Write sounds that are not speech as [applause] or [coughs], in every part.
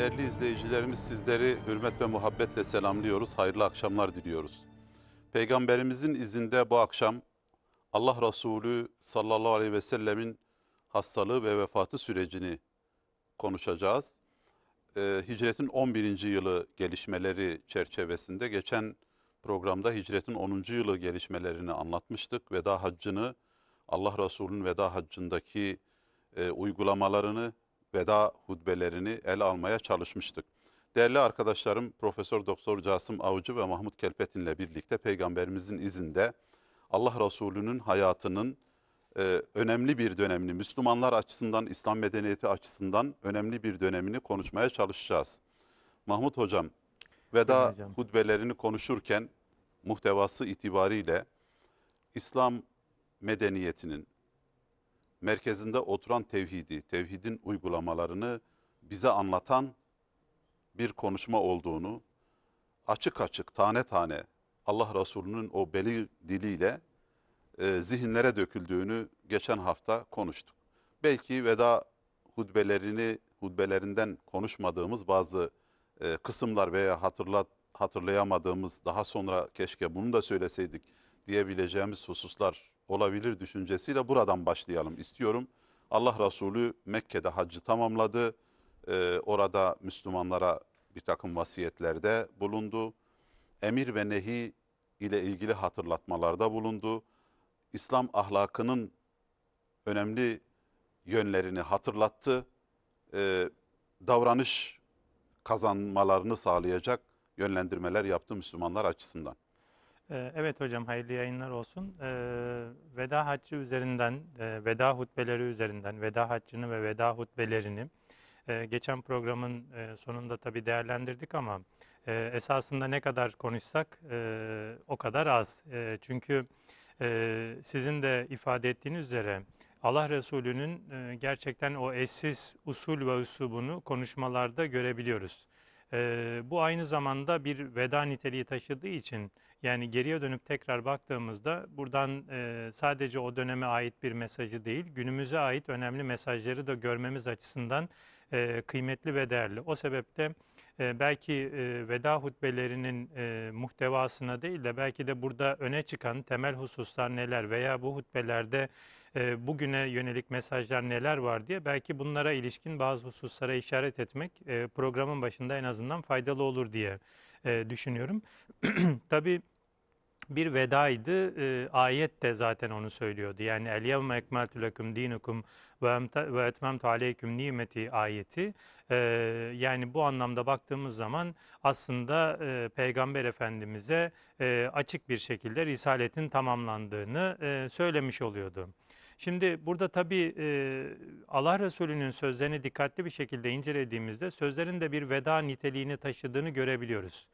Değerli izleyicilerimiz sizleri hürmet ve muhabbetle selamlıyoruz. Hayırlı akşamlar diliyoruz. Peygamberimizin izinde bu akşam Allah Resulü sallallahu aleyhi ve sellemin hastalığı ve vefatı sürecini konuşacağız. Ee, hicretin 11. yılı gelişmeleri çerçevesinde geçen programda hicretin 10. yılı gelişmelerini anlatmıştık. Veda haccını, Allah Resulü'nün veda haccındaki e, uygulamalarını, veda hutbelerini el almaya çalışmıştık. Değerli arkadaşlarım Profesör Doktor Casım Avcı ve Mahmut ile birlikte Peygamberimizin izinde Allah Resulü'nün hayatının e, önemli bir dönemini, Müslümanlar açısından, İslam medeniyeti açısından önemli bir dönemini konuşmaya çalışacağız. Mahmut Hocam, veda ben hocam. hutbelerini konuşurken muhtevası itibariyle İslam medeniyetinin, merkezinde oturan tevhidi, tevhidin uygulamalarını bize anlatan bir konuşma olduğunu açık açık tane tane Allah Resulü'nün o beli diliyle e, zihinlere döküldüğünü geçen hafta konuştuk. Belki veda hutbelerini hutbelerinden konuşmadığımız bazı e, kısımlar veya hatırlat hatırlayamadığımız daha sonra keşke bunu da söyleseydik diyebileceğimiz hususlar olabilir düşüncesiyle buradan başlayalım istiyorum. Allah Resulü Mekke'de haccı tamamladı. Ee, orada Müslümanlara bir takım vasiyetlerde bulundu. Emir ve nehi ile ilgili hatırlatmalarda bulundu. İslam ahlakının önemli yönlerini hatırlattı. Ee, davranış kazanmalarını sağlayacak yönlendirmeler yaptı Müslümanlar açısından. Ee, evet hocam hayırlı yayınlar olsun. Ee, veda haccı üzerinden, e, veda hutbeleri üzerinden, veda haccını ve veda hutbelerini e, geçen programın e, sonunda tabii değerlendirdik ama esasında ne kadar konuşsak o kadar az. Çünkü sizin de ifade ettiğiniz üzere Allah Resulü'nün gerçekten o eşsiz usul ve üslubunu konuşmalarda görebiliyoruz. Bu aynı zamanda bir veda niteliği taşıdığı için yani geriye dönüp tekrar baktığımızda buradan e, sadece o döneme ait bir mesajı değil, günümüze ait önemli mesajları da görmemiz açısından e, kıymetli ve değerli. O sebeple e, belki e, veda hutbelerinin e, muhtevasına değil de belki de burada öne çıkan temel hususlar neler veya bu hutbelerde e, bugüne yönelik mesajlar neler var diye belki bunlara ilişkin bazı hususlara işaret etmek e, programın başında en azından faydalı olur diye e, düşünüyorum. [clears throat] Tabii bir vedaydı. E, ayet de zaten onu söylüyordu. Yani el yevme ekmeltu lekum dinukum ve etmemtu aleyküm nimeti ayeti. E, yani bu anlamda baktığımız zaman aslında e, Peygamber Efendimiz'e e, açık bir şekilde risaletin tamamlandığını e, söylemiş oluyordu. Şimdi burada tabii e, Allah Resulü'nün sözlerini dikkatli bir şekilde incelediğimizde sözlerin de bir veda niteliğini taşıdığını görebiliyoruz.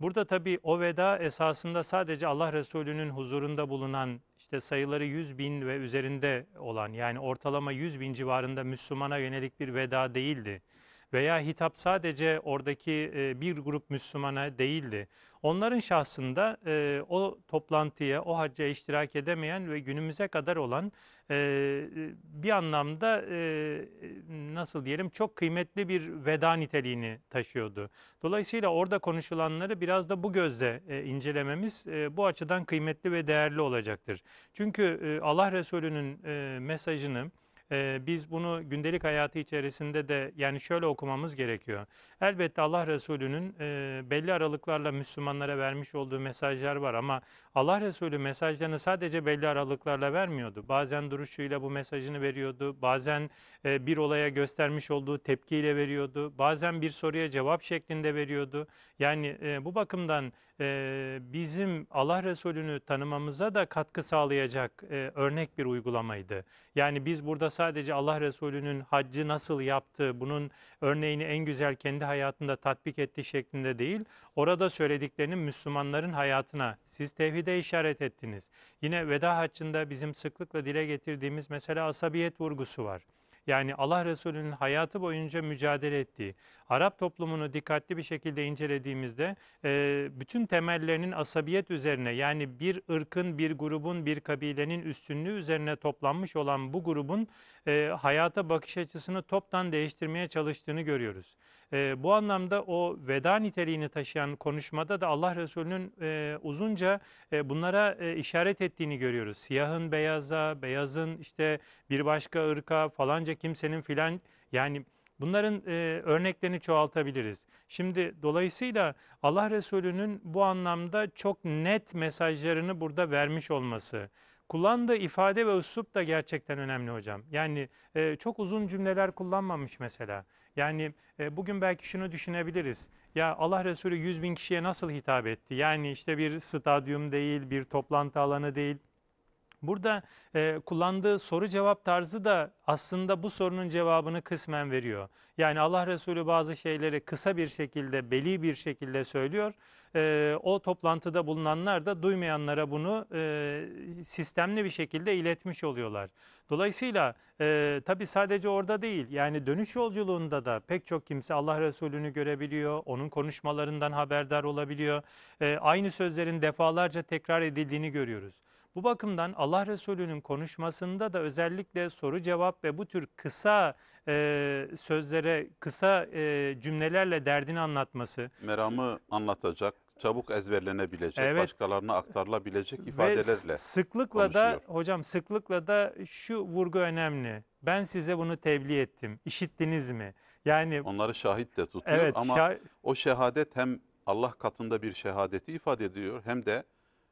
Burada tabii o veda esasında sadece Allah Resulü'nün huzurunda bulunan işte sayıları 100 bin ve üzerinde olan yani ortalama 100 bin civarında Müslümana yönelik bir veda değildi. Veya hitap sadece oradaki bir grup Müslümana değildi. Onların şahsında e, o toplantıya, o hacca iştirak edemeyen ve günümüze kadar olan e, e bir anlamda e, e, nasıl diyelim çok kıymetli bir veda niteliğini taşıyordu. Dolayısıyla orada konuşulanları biraz da bu gözle e, incelememiz e, bu açıdan kıymetli ve değerli olacaktır. Çünkü e, Allah Resulü'nün e, mesajını, biz bunu gündelik hayatı içerisinde de yani şöyle okumamız gerekiyor. Elbette Allah Resulü'nün belli aralıklarla Müslümanlara vermiş olduğu mesajlar var ama Allah Resulü mesajlarını sadece belli aralıklarla vermiyordu. Bazen duruşuyla bu mesajını veriyordu, bazen e, bir olaya göstermiş olduğu tepkiyle veriyordu. Bazen bir soruya cevap şeklinde veriyordu. Yani e, bu bakımdan e, bizim Allah Resulü'nü tanımamıza da katkı sağlayacak örnek bir uygulamaydı. Yani biz burada sadece Allah Resulü'nün haccı nasıl yaptı, bunun örneğini en güzel kendi hayatında tatbik etti şeklinde değil, orada söylediklerini Müslümanların hayatına, siz tevhide işaret ettiniz. Yine veda haccında bizim sıklıkla dile getirdiğimiz mesela asabiyet vurgusu var yani Allah Resulü'nün hayatı boyunca mücadele ettiği, Arap toplumunu dikkatli bir şekilde incelediğimizde e, bütün temellerinin asabiyet üzerine yani bir ırkın, bir grubun, bir kabilenin üstünlüğü üzerine toplanmış olan bu grubun e, hayata bakış açısını toptan değiştirmeye çalıştığını görüyoruz. E, bu anlamda o veda niteliğini taşıyan konuşmada da Allah Resulü'nün uzunca bunlara işaret ettiğini görüyoruz. Siyahın beyaza, beyazın işte bir başka ırka falanca kimsenin filan yani bunların e, örneklerini çoğaltabiliriz. Şimdi dolayısıyla Allah Resulü'nün bu anlamda çok net mesajlarını burada vermiş olması, kullandığı ifade ve üslup da gerçekten önemli hocam. Yani e, çok uzun cümleler kullanmamış mesela. Yani e, bugün belki şunu düşünebiliriz. Ya Allah Resulü 100 bin kişiye nasıl hitap etti? Yani işte bir stadyum değil, bir toplantı alanı değil. Burada e, kullandığı soru cevap tarzı da aslında bu sorunun cevabını kısmen veriyor. Yani Allah Resulü bazı şeyleri kısa bir şekilde, belli bir şekilde söylüyor. E, o toplantıda bulunanlar da duymayanlara bunu e, sistemli bir şekilde iletmiş oluyorlar. Dolayısıyla e, tabii sadece orada değil yani dönüş yolculuğunda da pek çok kimse Allah Resulü'nü görebiliyor, onun konuşmalarından haberdar olabiliyor. E, aynı sözlerin defalarca tekrar edildiğini görüyoruz. Bu bakımdan Allah Resulü'nün konuşmasında da özellikle soru cevap ve bu tür kısa e, sözlere, kısa e, cümlelerle derdini anlatması. Meramı anlatacak, çabuk ezberlenebilecek, evet. başkalarına aktarılabilecek ifadelerle Ve sıklıkla konuşuyor. da hocam sıklıkla da şu vurgu önemli. Ben size bunu tebliğ ettim. İşittiniz mi? Yani onları şahit de tutuyor evet, ama şah... o şehadet hem Allah katında bir şehadeti ifade ediyor hem de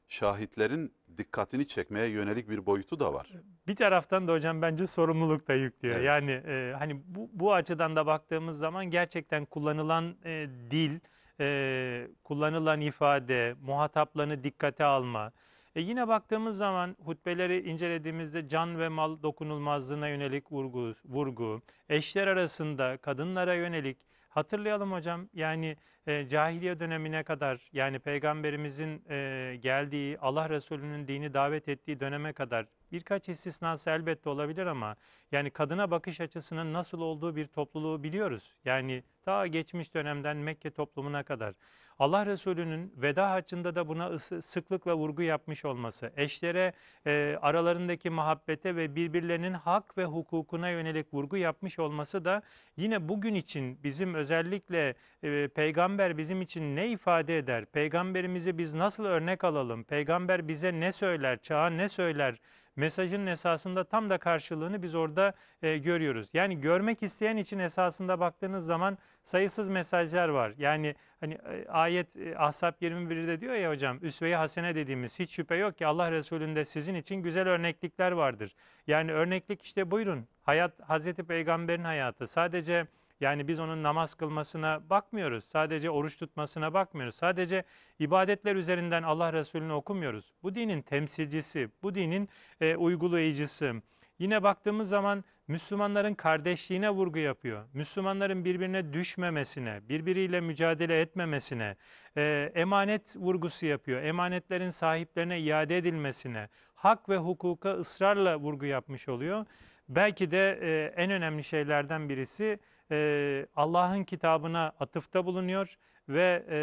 şahitlerin dikkatini çekmeye yönelik bir boyutu da var. Bir taraftan da hocam bence sorumluluk da yüklüyor. Evet. Yani e, hani bu, bu açıdan da baktığımız zaman gerçekten kullanılan e, dil, e, kullanılan ifade, muhataplarını dikkate alma. E yine baktığımız zaman hutbeleri incelediğimizde can ve mal dokunulmazlığına yönelik vurgu, vurgu eşler arasında kadınlara yönelik hatırlayalım hocam yani e, cahiliye dönemine kadar yani peygamberimizin e, geldiği Allah Resulü'nün dini davet ettiği döneme kadar birkaç istisnası elbette olabilir ama yani kadına bakış açısının nasıl olduğu bir topluluğu biliyoruz. Yani daha geçmiş dönemden Mekke toplumuna kadar Allah Resulü'nün veda haccında da buna sıklıkla vurgu yapmış olması, eşlere e, aralarındaki muhabbete ve birbirlerinin hak ve hukukuna yönelik vurgu yapmış olması da yine bugün için bizim özellikle e, peygamber peygamber bizim için ne ifade eder? Peygamberimizi biz nasıl örnek alalım? Peygamber bize ne söyler? Çağa ne söyler? Mesajın esasında tam da karşılığını biz orada e, görüyoruz. Yani görmek isteyen için esasında baktığınız zaman sayısız mesajlar var. Yani hani e, ayet e, Ahzab 21'de diyor ya hocam üsve-i hasene dediğimiz hiç şüphe yok ki Allah Resulü'nde sizin için güzel örneklikler vardır. Yani örneklik işte buyurun hayat Hazreti Peygamber'in hayatı sadece yani biz onun namaz kılmasına bakmıyoruz. Sadece oruç tutmasına bakmıyoruz. Sadece ibadetler üzerinden Allah Resulü'nü okumuyoruz. Bu dinin temsilcisi, bu dinin e, uygulayıcısı. Yine baktığımız zaman Müslümanların kardeşliğine vurgu yapıyor. Müslümanların birbirine düşmemesine, birbiriyle mücadele etmemesine, e, emanet vurgusu yapıyor. Emanetlerin sahiplerine iade edilmesine, hak ve hukuka ısrarla vurgu yapmış oluyor. Belki de e, en önemli şeylerden birisi e, Allah'ın kitabına atıfta bulunuyor ve e,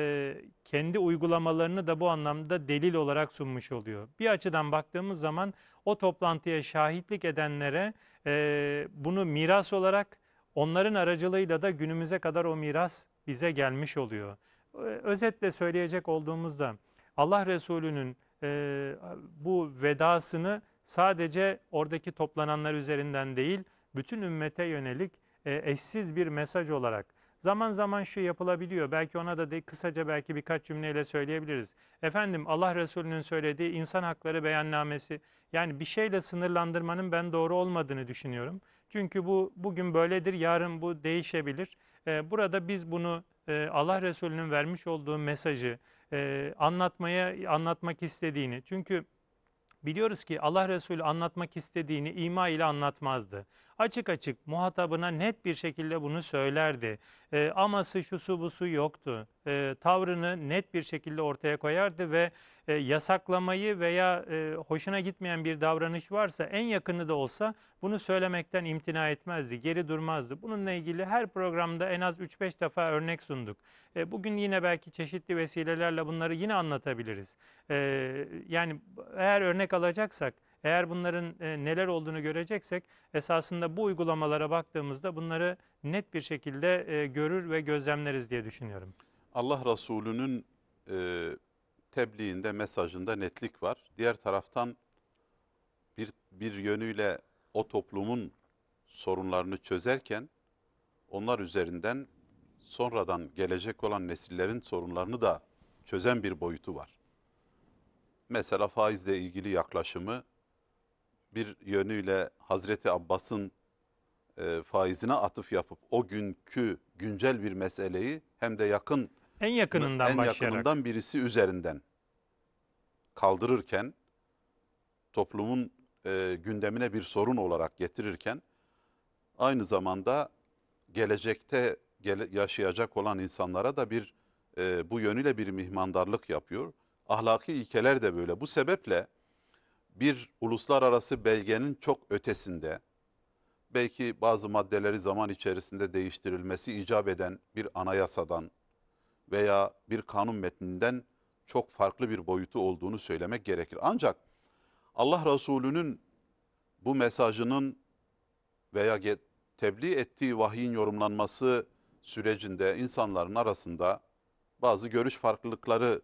kendi uygulamalarını da bu anlamda delil olarak sunmuş oluyor. Bir açıdan baktığımız zaman o toplantıya şahitlik edenlere e, bunu miras olarak onların aracılığıyla da günümüze kadar o miras bize gelmiş oluyor. Özetle söyleyecek olduğumuzda Allah Resulü'nün e, bu vedasını sadece oradaki toplananlar üzerinden değil bütün ümmete yönelik e, eşsiz bir mesaj olarak zaman zaman şu yapılabiliyor. Belki ona da de, kısaca belki birkaç cümleyle söyleyebiliriz. Efendim Allah Resulü'nün söylediği insan hakları beyannamesi yani bir şeyle sınırlandırmanın ben doğru olmadığını düşünüyorum. Çünkü bu bugün böyledir, yarın bu değişebilir. Ee, burada biz bunu e, Allah Resulü'nün vermiş olduğu mesajı e, anlatmaya anlatmak istediğini. Çünkü Biliyoruz ki Allah Resulü anlatmak istediğini ima ile anlatmazdı. Açık açık muhatabına net bir şekilde bunu söylerdi. E, aması şusu busu yoktu. E, tavrını net bir şekilde ortaya koyardı ve e, yasaklamayı veya e, hoşuna gitmeyen bir davranış varsa en yakını da olsa bunu söylemekten imtina etmezdi, geri durmazdı. Bununla ilgili her programda en az 3-5 defa örnek sunduk. E, bugün yine belki çeşitli vesilelerle bunları yine anlatabiliriz. E, yani eğer örnek alacaksak eğer bunların e, neler olduğunu göreceksek esasında bu uygulamalara baktığımızda bunları net bir şekilde e, görür ve gözlemleriz diye düşünüyorum. Allah Resulü'nün e, tebliğinde, mesajında netlik var. Diğer taraftan bir, bir yönüyle o toplumun sorunlarını çözerken onlar üzerinden sonradan gelecek olan nesillerin sorunlarını da çözen bir boyutu var. Mesela faizle ilgili yaklaşımı bir yönüyle Hazreti Abbas'ın e, faizine atıf yapıp o günkü güncel bir meseleyi hem de yakın en yakınından en başlayarak. yakınından birisi üzerinden kaldırırken toplumun e, gündemine bir sorun olarak getirirken aynı zamanda gelecekte gele, yaşayacak olan insanlara da bir e, bu yönüyle bir mihmandarlık yapıyor. Ahlaki ilkeler de böyle. Bu sebeple bir uluslararası belgenin çok ötesinde belki bazı maddeleri zaman içerisinde değiştirilmesi icap eden bir anayasadan veya bir kanun metninden çok farklı bir boyutu olduğunu söylemek gerekir. Ancak Allah Resulü'nün bu mesajının veya tebliğ ettiği vahyin yorumlanması sürecinde insanların arasında bazı görüş farklılıkları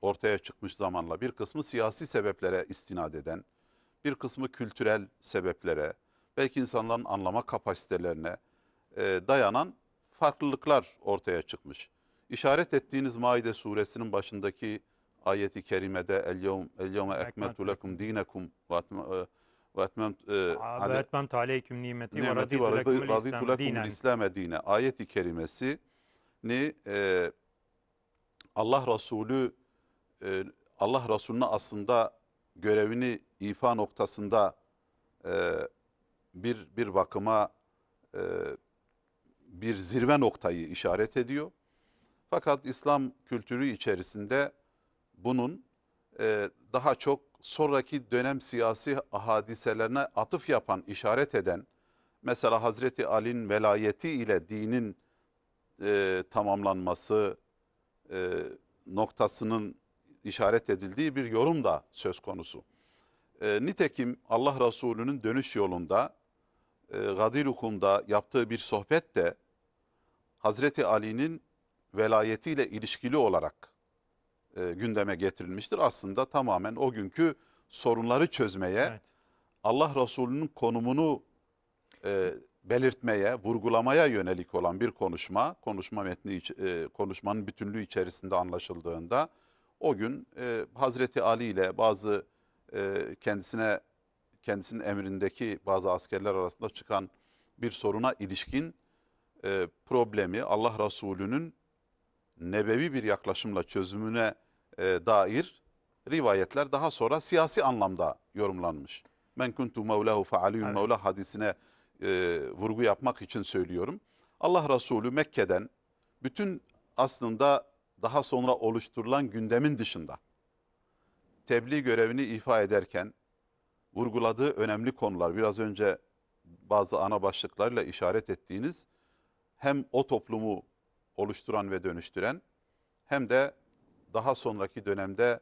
ortaya çıkmış zamanla bir kısmı siyasi sebeplere istinad eden, bir kısmı kültürel sebeplere, belki insanların anlama kapasitelerine e, dayanan farklılıklar ortaya çıkmış işaret ettiğiniz Maide suresinin başındaki ayeti kerimede el yevm el yevme ekmetu lekum dinekum e, ve etmem e, hani ve etmem aleyküm nimeti ve raditu lekum İslam dine ayeti kerimesi ni e, Allah Resulü e, Allah Resulü'nün aslında görevini ifa noktasında e, bir bir bakıma e, bir zirve noktayı işaret ediyor. Fakat İslam kültürü içerisinde bunun e, daha çok sonraki dönem siyasi hadiselerine atıf yapan, işaret eden, mesela Hazreti Ali'nin velayeti ile dinin e, tamamlanması e, noktasının işaret edildiği bir yorum da söz konusu. E, nitekim Allah Resulü'nün dönüş yolunda e, Gadilukum'da yaptığı bir sohbet de Hazreti Ali'nin velayetiyle ilişkili olarak e, gündeme getirilmiştir. Aslında tamamen o günkü sorunları çözmeye, evet. Allah Resulü'nün konumunu e, belirtmeye, vurgulamaya yönelik olan bir konuşma, konuşma metni, e, konuşmanın bütünlüğü içerisinde anlaşıldığında o gün e, Hazreti Ali ile bazı e, kendisine kendisinin emrindeki bazı askerler arasında çıkan bir soruna ilişkin e, problemi Allah Resulü'nün nebevi bir yaklaşımla çözümüne e, dair rivayetler daha sonra siyasi anlamda yorumlanmış. Men kuntu mevlahu fe aliyun evet. mevla hadisine e, vurgu yapmak için söylüyorum. Allah Resulü Mekke'den bütün aslında daha sonra oluşturulan gündemin dışında tebliğ görevini ifa ederken vurguladığı önemli konular biraz önce bazı ana başlıklarla işaret ettiğiniz hem o toplumu oluşturan ve dönüştüren hem de daha sonraki dönemde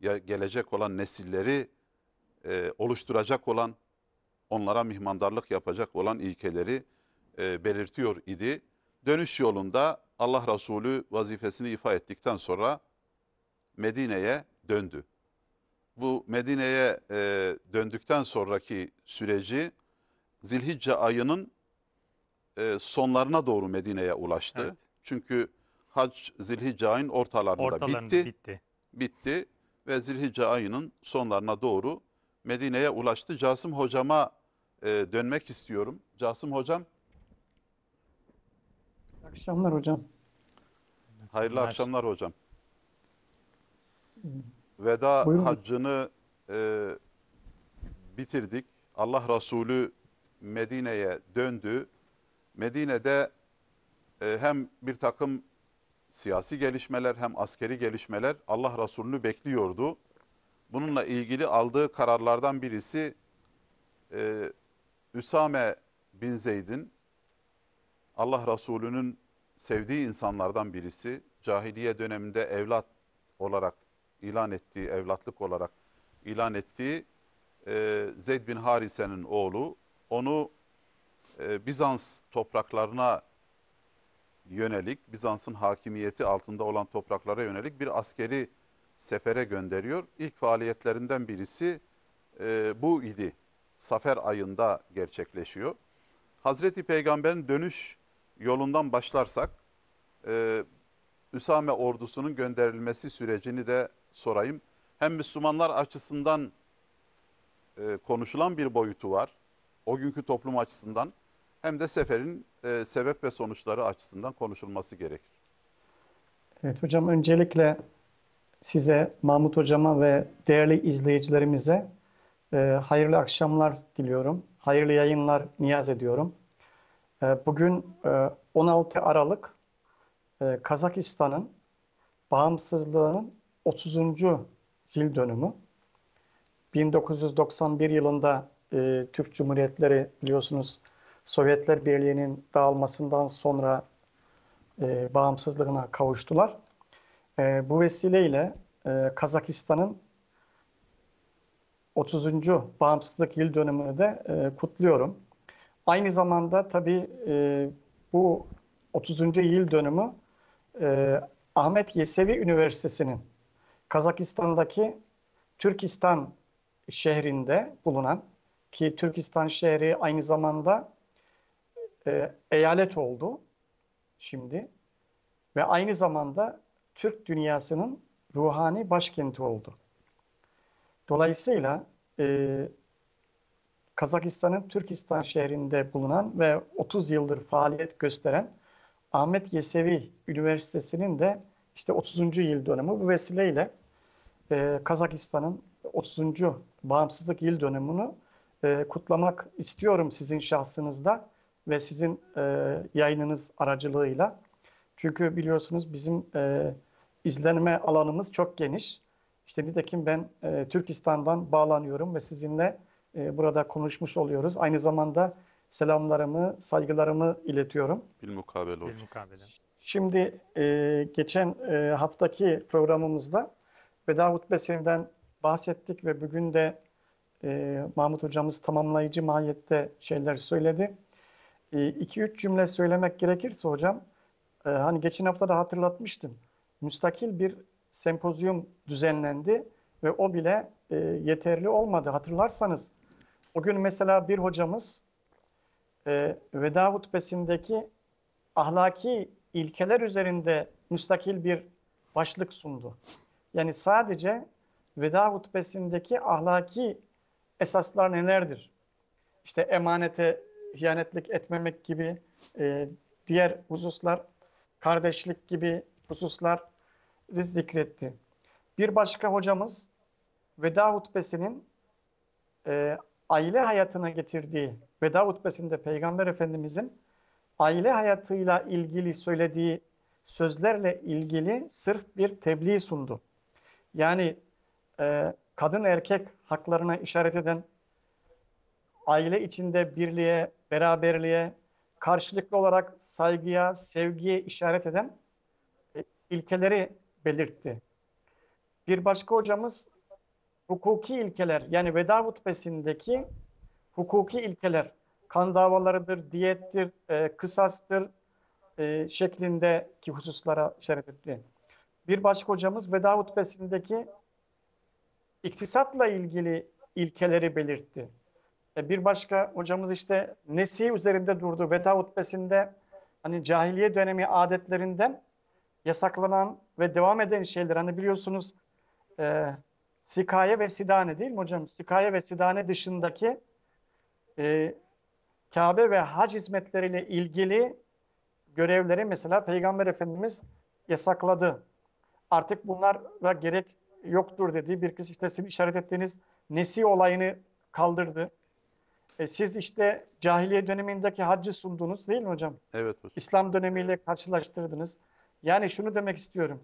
gelecek olan nesilleri e, oluşturacak olan, onlara mihmandarlık yapacak olan ilkeleri e, belirtiyor idi. Dönüş yolunda Allah Resulü vazifesini ifa ettikten sonra Medine'ye döndü. Bu Medine'ye e, döndükten sonraki süreci Zilhicce ayının e, sonlarına doğru Medine'ye ulaştı. Evet. Çünkü hac Zilhicce ayın ortalarında Ortalarını bitti. bitti. Bitti ve Zilhicce ayının sonlarına doğru Medine'ye ulaştı. Casım hocama e, dönmek istiyorum. Casım hocam. Akşamlar hocam. Hayırlı Mersin. akşamlar hocam. Veda Buyurun. haccını e, bitirdik. Allah Resulü Medine'ye döndü. Medine'de ee, hem bir takım siyasi gelişmeler hem askeri gelişmeler Allah Resulü'nü bekliyordu. Bununla ilgili aldığı kararlardan birisi e, Üsame bin Zeyd'in Allah Resulü'nün sevdiği insanlardan birisi, cahiliye döneminde evlat olarak ilan ettiği, evlatlık olarak ilan ettiği e, Zeyd bin Harise'nin oğlu, onu e, Bizans topraklarına yönelik Bizans'ın hakimiyeti altında olan topraklara yönelik bir askeri sefere gönderiyor. İlk faaliyetlerinden birisi e, bu idi. Safer ayında gerçekleşiyor. Hazreti Peygamber'in dönüş yolundan başlarsak e, Üsame ordusunun gönderilmesi sürecini de sorayım. Hem Müslümanlar açısından e, konuşulan bir boyutu var. O günkü toplum açısından hem de seferin e, sebep ve sonuçları açısından konuşulması gerekir. Evet hocam öncelikle size, Mahmut hocama ve değerli izleyicilerimize e, hayırlı akşamlar diliyorum. Hayırlı yayınlar niyaz ediyorum. E, bugün e, 16 Aralık e, Kazakistan'ın bağımsızlığının 30. yıl dönümü. 1991 yılında e, Türk Cumhuriyetleri biliyorsunuz Sovyetler Birliği'nin dağılmasından sonra e, bağımsızlığına kavuştular. E, bu vesileyle e, Kazakistan'ın 30. bağımsızlık yıl dönümünü de e, kutluyorum. Aynı zamanda tabii e, bu 30. yıl dönümü e, Ahmet Yesevi Üniversitesi'nin Kazakistan'daki Türkistan şehrinde bulunan ki Türkistan şehri aynı zamanda e, eyalet oldu şimdi ve aynı zamanda Türk dünyasının ruhani başkenti oldu. Dolayısıyla e, Kazakistan'ın Türkistan şehrinde bulunan ve 30 yıldır faaliyet gösteren Ahmet Yesevi Üniversitesi'nin de işte 30. yıl dönümü bu vesileyle e, Kazakistan'ın 30. bağımsızlık yıl dönümünü e, kutlamak istiyorum sizin şahsınızda ve sizin e, yayınınız aracılığıyla. Çünkü biliyorsunuz bizim e, izlenme alanımız çok geniş. İşte nitekim ben e, Türkistan'dan bağlanıyorum ve sizinle e, burada konuşmuş oluyoruz. Aynı zamanda selamlarımı, saygılarımı iletiyorum. Bilmukabele hocam. Bilmukabele. Şimdi e, geçen e, haftaki programımızda veda hutbesinden bahsettik ve bugün de e, Mahmut hocamız tamamlayıcı mahiyette şeyler söyledi. 2-3 ee, cümle söylemek gerekirse hocam, e, hani geçen hafta da hatırlatmıştım. Müstakil bir sempozyum düzenlendi ve o bile e, yeterli olmadı. Hatırlarsanız o gün mesela bir hocamız e, veda hutbesindeki ahlaki ilkeler üzerinde müstakil bir başlık sundu. Yani sadece veda hutbesindeki ahlaki esaslar nelerdir? İşte emanete hiyanetlik etmemek gibi e, diğer hususlar, kardeşlik gibi hususlar zikretti. Bir başka hocamız veda hutbesinin e, aile hayatına getirdiği, veda hutbesinde Peygamber Efendimizin aile hayatıyla ilgili söylediği sözlerle ilgili sırf bir tebliğ sundu. Yani e, kadın erkek haklarına işaret eden, aile içinde birliğe, beraberliğe, karşılıklı olarak saygıya, sevgiye işaret eden e, ilkeleri belirtti. Bir başka hocamız hukuki ilkeler yani veda hutbesindeki hukuki ilkeler kan davalarıdır, diyettir, e, kısastır e, şeklindeki hususlara işaret etti. Bir başka hocamız veda hutbesindeki iktisatla ilgili ilkeleri belirtti. E, bir başka hocamız işte nesi üzerinde durdu. Veda hutbesinde hani cahiliye dönemi adetlerinden yasaklanan ve devam eden şeyler. Hani biliyorsunuz e, sikaye ve sidane değil mi hocam? Sikaye ve sidane dışındaki e, Kabe ve hac hizmetleriyle ilgili görevleri mesela Peygamber Efendimiz yasakladı. Artık bunlar da gerek yoktur dediği bir kız işte sizin işaret ettiğiniz nesi olayını kaldırdı. E, siz işte cahiliye dönemindeki haccı sundunuz değil mi hocam? Evet hocam. İslam dönemiyle karşılaştırdınız. Yani şunu demek istiyorum.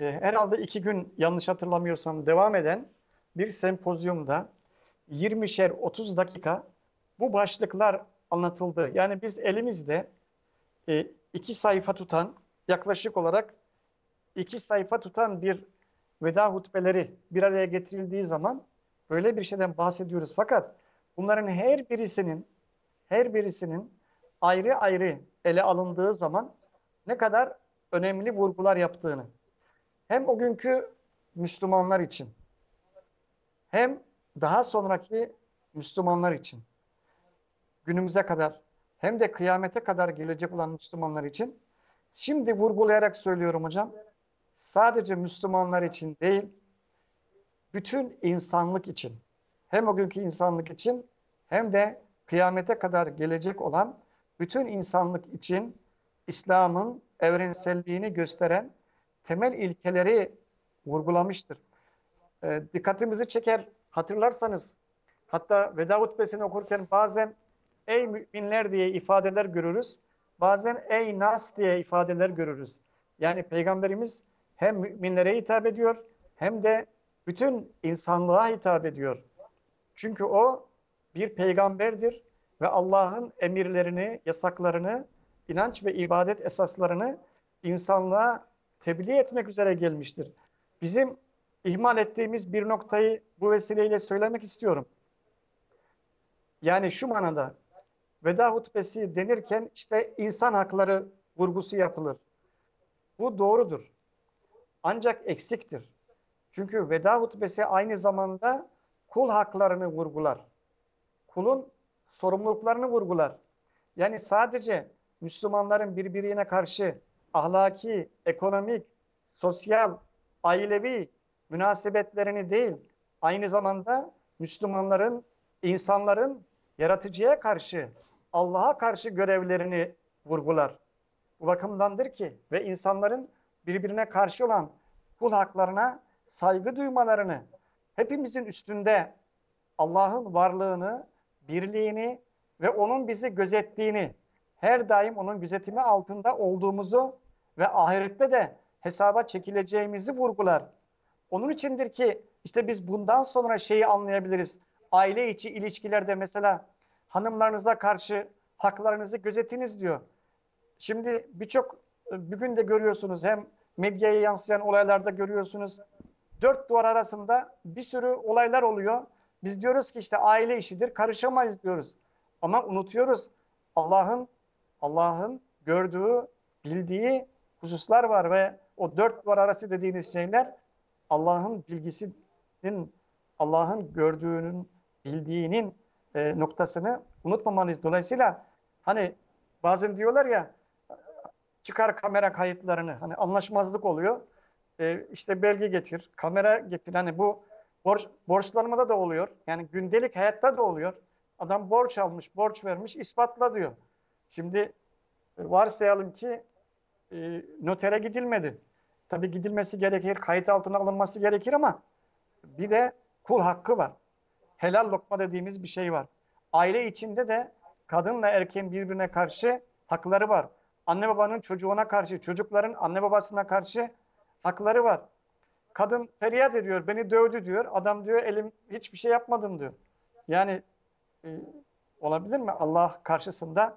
E, herhalde iki gün yanlış hatırlamıyorsam devam eden bir sempozyumda 20'şer 30 dakika bu başlıklar anlatıldı. Yani biz elimizde e, iki sayfa tutan yaklaşık olarak iki sayfa tutan bir veda hutbeleri bir araya getirildiği zaman böyle bir şeyden bahsediyoruz. Fakat Bunların her birisinin her birisinin ayrı ayrı ele alındığı zaman ne kadar önemli vurgular yaptığını hem o günkü Müslümanlar için hem daha sonraki Müslümanlar için günümüze kadar hem de kıyamete kadar gelecek olan Müslümanlar için şimdi vurgulayarak söylüyorum hocam sadece Müslümanlar için değil bütün insanlık için hem o günkü insanlık için hem de kıyamete kadar gelecek olan bütün insanlık için İslam'ın evrenselliğini gösteren temel ilkeleri vurgulamıştır. E, dikkatimizi çeker hatırlarsanız hatta veda hutbesini okurken bazen ey müminler diye ifadeler görürüz. Bazen ey nas diye ifadeler görürüz. Yani Peygamberimiz hem müminlere hitap ediyor hem de bütün insanlığa hitap ediyor. Çünkü o bir peygamberdir ve Allah'ın emirlerini, yasaklarını, inanç ve ibadet esaslarını insanlığa tebliğ etmek üzere gelmiştir. Bizim ihmal ettiğimiz bir noktayı bu vesileyle söylemek istiyorum. Yani şu manada veda hutbesi denirken işte insan hakları vurgusu yapılır. Bu doğrudur. Ancak eksiktir. Çünkü veda hutbesi aynı zamanda kul haklarını vurgular. Kulun sorumluluklarını vurgular. Yani sadece Müslümanların birbirine karşı ahlaki, ekonomik, sosyal, ailevi münasebetlerini değil, aynı zamanda Müslümanların, insanların yaratıcıya karşı, Allah'a karşı görevlerini vurgular. Bu bakımdandır ki ve insanların birbirine karşı olan kul haklarına saygı duymalarını, hepimizin üstünde Allah'ın varlığını, birliğini ve onun bizi gözettiğini, her daim onun gözetimi altında olduğumuzu ve ahirette de hesaba çekileceğimizi vurgular. Onun içindir ki işte biz bundan sonra şeyi anlayabiliriz. Aile içi ilişkilerde mesela hanımlarınıza karşı haklarınızı gözetiniz diyor. Şimdi birçok e, bugün de görüyorsunuz hem medyaya yansıyan olaylarda görüyorsunuz dört duvar arasında bir sürü olaylar oluyor. Biz diyoruz ki işte aile işidir, karışamayız diyoruz. Ama unutuyoruz. Allah'ın Allah'ın gördüğü, bildiği hususlar var ve o dört duvar arası dediğiniz şeyler Allah'ın bilgisinin, Allah'ın gördüğünün, bildiğinin e, noktasını unutmamanız. Dolayısıyla hani bazen diyorlar ya çıkar kamera kayıtlarını hani anlaşmazlık oluyor e, işte belge getir, kamera getir. Hani bu borç, borçlanmada da oluyor. Yani gündelik hayatta da oluyor. Adam borç almış, borç vermiş, ispatla diyor. Şimdi varsayalım ki e, notere gidilmedi. Tabii gidilmesi gerekir, kayıt altına alınması gerekir ama bir de kul hakkı var. Helal lokma dediğimiz bir şey var. Aile içinde de kadınla erkeğin birbirine karşı hakları var. Anne babanın çocuğuna karşı, çocukların anne babasına karşı Hakları var. Kadın feryat ediyor, beni dövdü diyor. Adam diyor elim hiçbir şey yapmadım diyor. Yani e, olabilir mi? Allah karşısında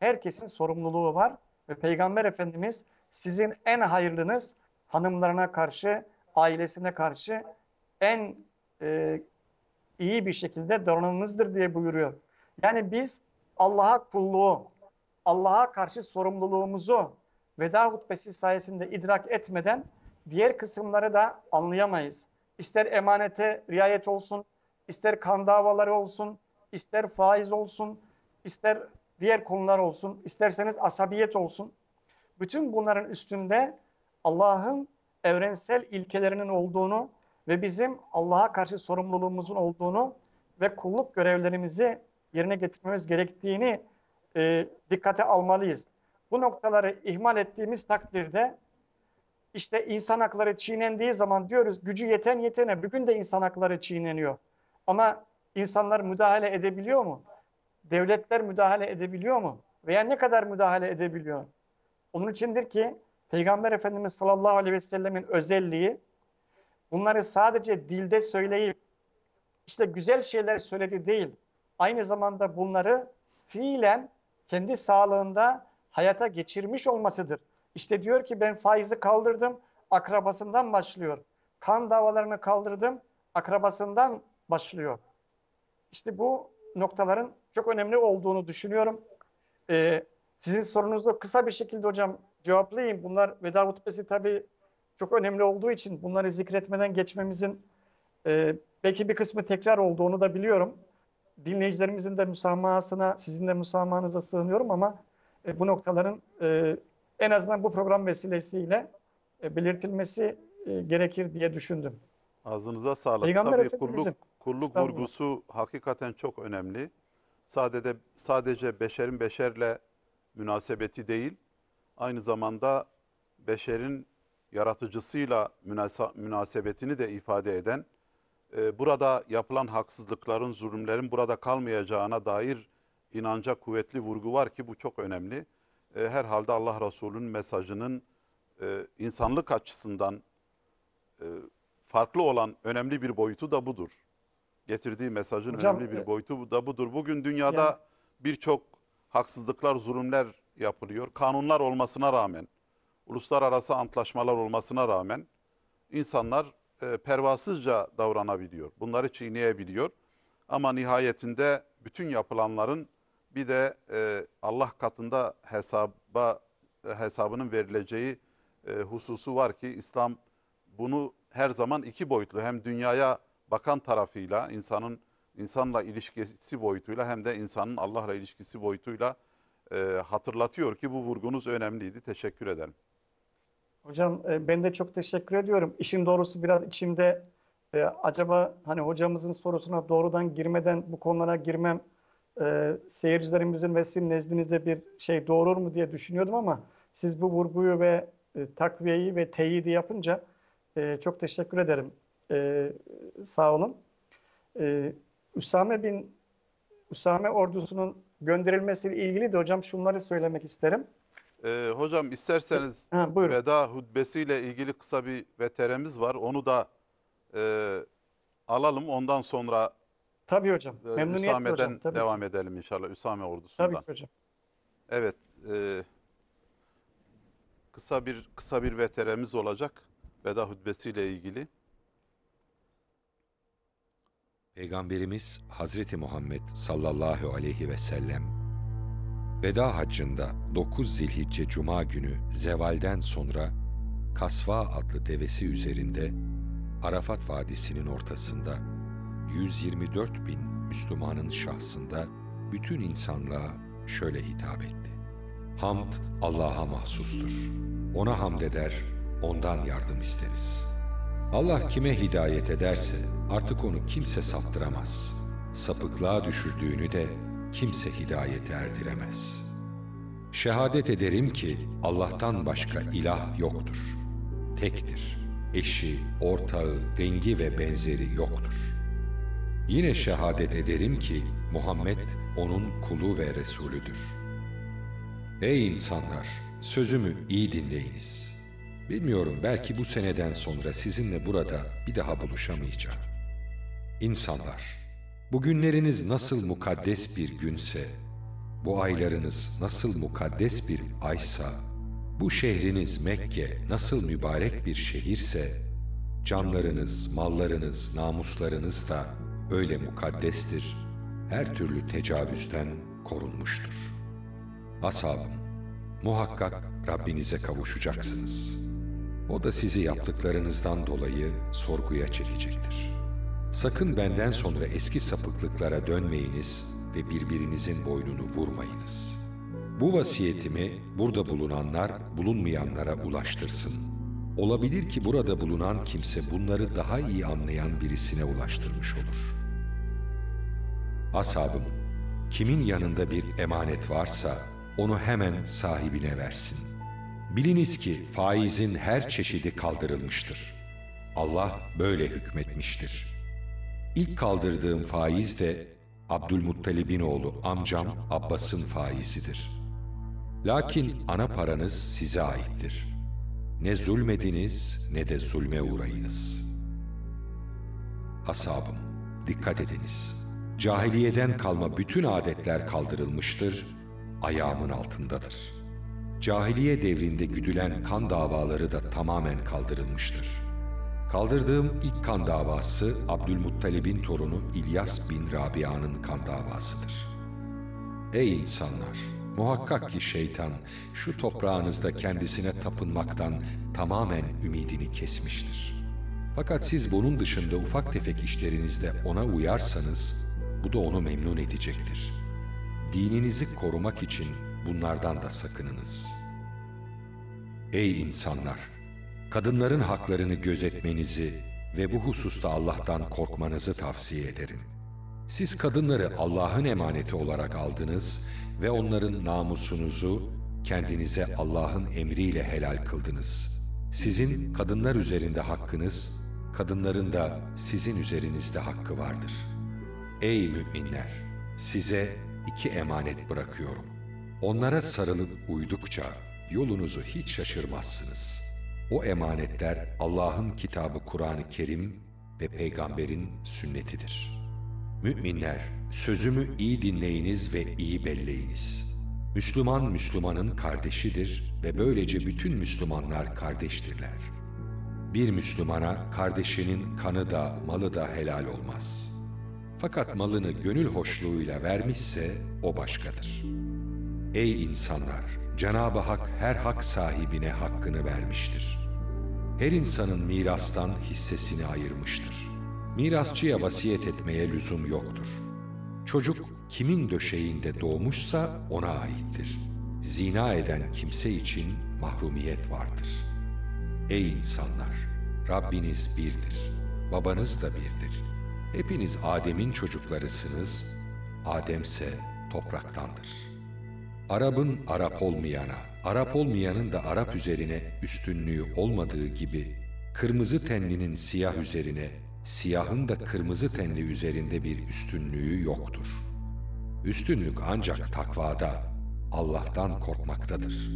herkesin sorumluluğu var. Ve Peygamber Efendimiz sizin en hayırlınız hanımlarına karşı, ailesine karşı en e, iyi bir şekilde davranımınızdır diye buyuruyor. Yani biz Allah'a kulluğu, Allah'a karşı sorumluluğumuzu veda hutbesi sayesinde idrak etmeden diğer kısımları da anlayamayız. İster emanete riayet olsun, ister kan davaları olsun, ister faiz olsun, ister diğer konular olsun, isterseniz asabiyet olsun. Bütün bunların üstünde Allah'ın evrensel ilkelerinin olduğunu ve bizim Allah'a karşı sorumluluğumuzun olduğunu ve kulluk görevlerimizi yerine getirmemiz gerektiğini e, dikkate almalıyız. Bu noktaları ihmal ettiğimiz takdirde işte insan hakları çiğnendiği zaman diyoruz gücü yeten yetene. Bugün de insan hakları çiğneniyor. Ama insanlar müdahale edebiliyor mu? Devletler müdahale edebiliyor mu? Veya ne kadar müdahale edebiliyor? Onun içindir ki Peygamber Efendimiz sallallahu aleyhi ve sellemin özelliği bunları sadece dilde söyleyip işte güzel şeyler söyledi değil. Aynı zamanda bunları fiilen kendi sağlığında hayata geçirmiş olmasıdır. İşte diyor ki ben faizi kaldırdım, akrabasından başlıyor. Kan davalarını kaldırdım, akrabasından başlıyor. İşte bu noktaların çok önemli olduğunu düşünüyorum. Ee, sizin sorunuzu kısa bir şekilde hocam cevaplayayım. Bunlar veda hutbesi tabii çok önemli olduğu için bunları zikretmeden geçmemizin e, belki bir kısmı tekrar olduğunu da biliyorum. Dinleyicilerimizin de müsamahasına, sizin de müsamahanıza sığınıyorum ama e, bu noktaların e, en azından bu program vesilesiyle e, belirtilmesi e, gerekir diye düşündüm. Ağzınıza sağlık. Peygamber Tabii Efendimizin, kulluk, kulluk vurgusu hakikaten çok önemli. Sadece, sadece beşerin beşerle münasebeti değil, aynı zamanda beşerin yaratıcısıyla münasebetini de ifade eden, e, burada yapılan haksızlıkların, zulümlerin burada kalmayacağına dair inanca kuvvetli vurgu var ki bu çok önemli e, herhalde Allah Resulü'nün mesajının e, insanlık açısından e, farklı olan önemli bir boyutu da budur. Getirdiği mesajın Hocam, önemli bir e, boyutu da budur. Bugün dünyada yani, birçok haksızlıklar, zulümler yapılıyor. Kanunlar olmasına rağmen, uluslararası antlaşmalar olmasına rağmen insanlar e, pervasızca davranabiliyor. Bunları çiğneyebiliyor. Ama nihayetinde bütün yapılanların bir de e, Allah katında hesaba hesabının verileceği e, hususu var ki İslam bunu her zaman iki boyutlu hem dünyaya bakan tarafıyla insanın insanla ilişkisi boyutuyla hem de insanın Allah'la ilişkisi boyutuyla e, hatırlatıyor ki bu vurgunuz önemliydi. Teşekkür ederim. Hocam e, ben de çok teşekkür ediyorum. İşin doğrusu biraz içimde e, acaba hani hocamızın sorusuna doğrudan girmeden bu konulara girmem e, seyircilerimizin ve sizin nezdinizde bir şey doğurur mu diye düşünüyordum ama siz bu vurguyu ve e, takviyeyi ve teyidi yapınca e, çok teşekkür ederim. E, sağ olun. E, Üsame bin Üsame ordusunun gönderilmesiyle ilgili de hocam şunları söylemek isterim. E, hocam isterseniz ha, buyurun. veda hutbesiyle ilgili kısa bir veteremiz var. Onu da e, alalım. Ondan sonra Tabii hocam. Ee, Memnuniyetle hocam. Tabii. devam edelim inşallah. Üsame ordusundan. Tabii hocam. Evet. E, kısa bir kısa bir veteremiz olacak. Veda hutbesiyle ilgili. Peygamberimiz Hazreti Muhammed sallallahu aleyhi ve sellem Veda haccında 9 Zilhicce Cuma günü zevalden sonra Kasva adlı devesi üzerinde Arafat Vadisi'nin ortasında 124 bin Müslümanın şahsında bütün insanlığa şöyle hitap etti. Hamd Allah'a mahsustur. Ona hamd eder, ondan yardım isteriz. Allah kime hidayet ederse artık onu kimse saptıramaz. Sapıklığa düşürdüğünü de kimse hidayete erdiremez. Şehadet ederim ki Allah'tan başka ilah yoktur. Tektir. Eşi, ortağı, dengi ve benzeri yoktur.'' Yine şehadet ederim ki Muhammed onun kulu ve Resulüdür. Ey insanlar! Sözümü iyi dinleyiniz. Bilmiyorum belki bu seneden sonra sizinle burada bir daha buluşamayacağım. İnsanlar! Bugünleriniz nasıl mukaddes bir günse, bu aylarınız nasıl mukaddes bir aysa, bu şehriniz Mekke nasıl mübarek bir şehirse, canlarınız, mallarınız, namuslarınız da öyle mukaddestir, her türlü tecavüzden korunmuştur. Ashabım, muhakkak Rabbinize kavuşacaksınız. O da sizi yaptıklarınızdan dolayı sorguya çekecektir. Sakın benden sonra eski sapıklıklara dönmeyiniz ve birbirinizin boynunu vurmayınız. Bu vasiyetimi burada bulunanlar bulunmayanlara ulaştırsın.'' Olabilir ki burada bulunan kimse bunları daha iyi anlayan birisine ulaştırmış olur.'' Ashabım, kimin yanında bir emanet varsa onu hemen sahibine versin. Biliniz ki faizin her çeşidi kaldırılmıştır. Allah böyle hükmetmiştir. İlk kaldırdığım faiz de Abdülmuttalib'in oğlu amcam Abbas'ın faizidir. Lakin ana paranız size aittir. Ne zulmediniz ne de zulme uğrayınız. Asabım, dikkat ediniz.'' cahiliyeden kalma bütün adetler kaldırılmıştır, ayağımın altındadır. Cahiliye devrinde güdülen kan davaları da tamamen kaldırılmıştır. Kaldırdığım ilk kan davası Abdülmuttalib'in torunu İlyas bin Rabia'nın kan davasıdır. Ey insanlar! Muhakkak ki şeytan şu toprağınızda kendisine tapınmaktan tamamen ümidini kesmiştir.'' Fakat siz bunun dışında ufak tefek işlerinizde ona uyarsanız bu da onu memnun edecektir. Dininizi korumak için bunlardan da sakınınız. Ey insanlar! Kadınların haklarını gözetmenizi ve bu hususta Allah'tan korkmanızı tavsiye ederim. Siz kadınları Allah'ın emaneti olarak aldınız ve onların namusunuzu kendinize Allah'ın emriyle helal kıldınız. Sizin kadınlar üzerinde hakkınız, kadınların da sizin üzerinizde hakkı vardır.'' Ey müminler! Size iki emanet bırakıyorum. Onlara sarılıp uydukça yolunuzu hiç şaşırmazsınız. O emanetler Allah'ın kitabı Kur'an-ı Kerim ve peygamberin sünnetidir. Müminler, sözümü iyi dinleyiniz ve iyi belleyiniz. Müslüman Müslümanın kardeşidir ve böylece bütün Müslümanlar kardeştirler. Bir Müslümana kardeşinin kanı da malı da helal olmaz.'' Fakat malını gönül hoşluğuyla vermişse o başkadır. Ey insanlar! Cenab-ı Hak her hak sahibine hakkını vermiştir. Her insanın mirastan hissesini ayırmıştır. Mirasçıya vasiyet etmeye lüzum yoktur. Çocuk kimin döşeğinde doğmuşsa ona aittir. Zina eden kimse için mahrumiyet vardır. Ey insanlar! Rabbiniz birdir, babanız da birdir.'' Hepiniz Adem'in çocuklarısınız, Ademse topraktandır. Arap'ın Arap olmayana, Arap olmayanın da Arap üzerine üstünlüğü olmadığı gibi, kırmızı tenlinin siyah üzerine, siyahın da kırmızı tenli üzerinde bir üstünlüğü yoktur. Üstünlük ancak takvada, Allah'tan korkmaktadır.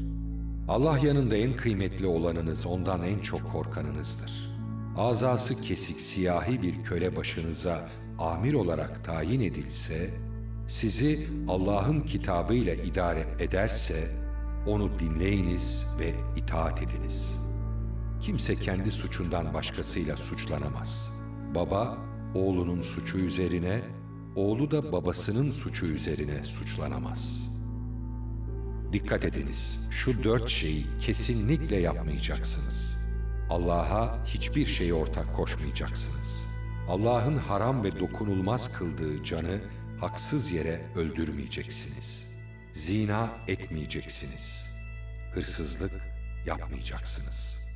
Allah yanında en kıymetli olanınız ondan en çok korkanınızdır.'' azası kesik siyahi bir köle başınıza amir olarak tayin edilse, sizi Allah'ın kitabıyla idare ederse, onu dinleyiniz ve itaat ediniz. Kimse kendi suçundan başkasıyla suçlanamaz. Baba, oğlunun suçu üzerine, oğlu da babasının suçu üzerine suçlanamaz. Dikkat ediniz, şu dört şeyi kesinlikle yapmayacaksınız.'' Allah'a hiçbir şey ortak koşmayacaksınız. Allah'ın haram ve dokunulmaz kıldığı canı haksız yere öldürmeyeceksiniz. Zina etmeyeceksiniz. Hırsızlık yapmayacaksınız.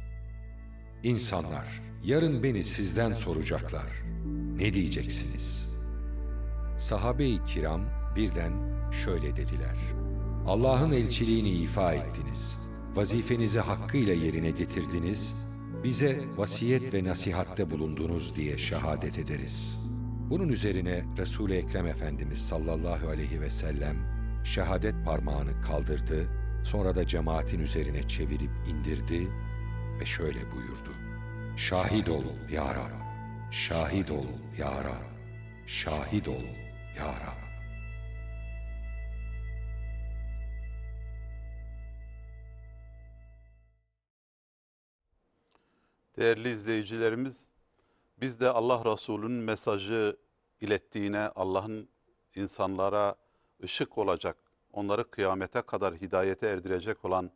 İnsanlar, yarın beni sizden soracaklar. Ne diyeceksiniz? Sahabe-i kiram birden şöyle dediler. Allah'ın elçiliğini ifa ettiniz. Vazifenizi hakkıyla yerine getirdiniz bize vasiyet ve nasihatte bulundunuz diye şehadet ederiz. Bunun üzerine Resul-i Ekrem Efendimiz sallallahu aleyhi ve sellem şehadet parmağını kaldırdı, sonra da cemaatin üzerine çevirip indirdi ve şöyle buyurdu. Şahit ol ya Rab, şahit ol ya Rab, şahit ol ya Rab. Değerli izleyicilerimiz, biz de Allah Resulü'nün mesajı ilettiğine, Allah'ın insanlara ışık olacak, onları kıyamete kadar hidayete erdirecek olan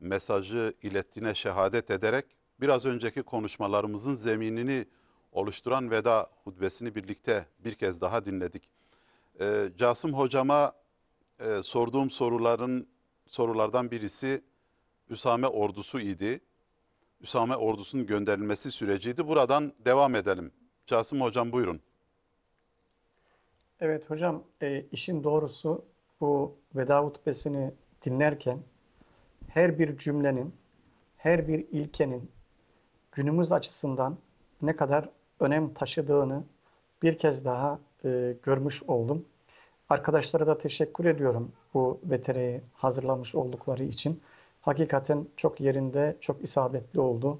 mesajı ilettiğine şehadet ederek, biraz önceki konuşmalarımızın zeminini oluşturan veda hutbesini birlikte bir kez daha dinledik. Ee, Casım hocama e, sorduğum soruların sorulardan birisi Üsame ordusu idi. Üsame ordusunun gönderilmesi süreciydi. Buradan devam edelim. Casım Hocam buyurun. Evet hocam e, işin doğrusu bu veda hutbesini dinlerken her bir cümlenin, her bir ilkenin günümüz açısından ne kadar önem taşıdığını bir kez daha e, görmüş oldum. Arkadaşlara da teşekkür ediyorum bu vetereyi hazırlamış oldukları için hakikaten çok yerinde, çok isabetli oldu.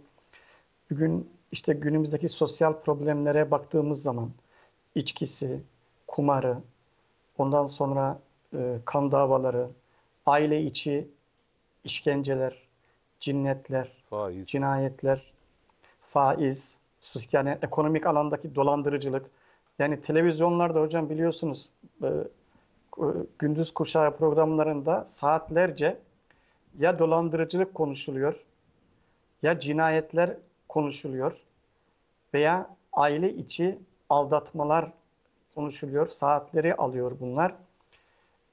Bugün işte günümüzdeki sosyal problemlere baktığımız zaman içkisi, kumarı, ondan sonra e, kan davaları, aile içi işkenceler, cinnetler, faiz. cinayetler, faiz, yani ekonomik alandaki dolandırıcılık. Yani televizyonlarda hocam biliyorsunuz e, gündüz kuşağı programlarında saatlerce ya dolandırıcılık konuşuluyor, ya cinayetler konuşuluyor veya aile içi aldatmalar konuşuluyor. Saatleri alıyor bunlar.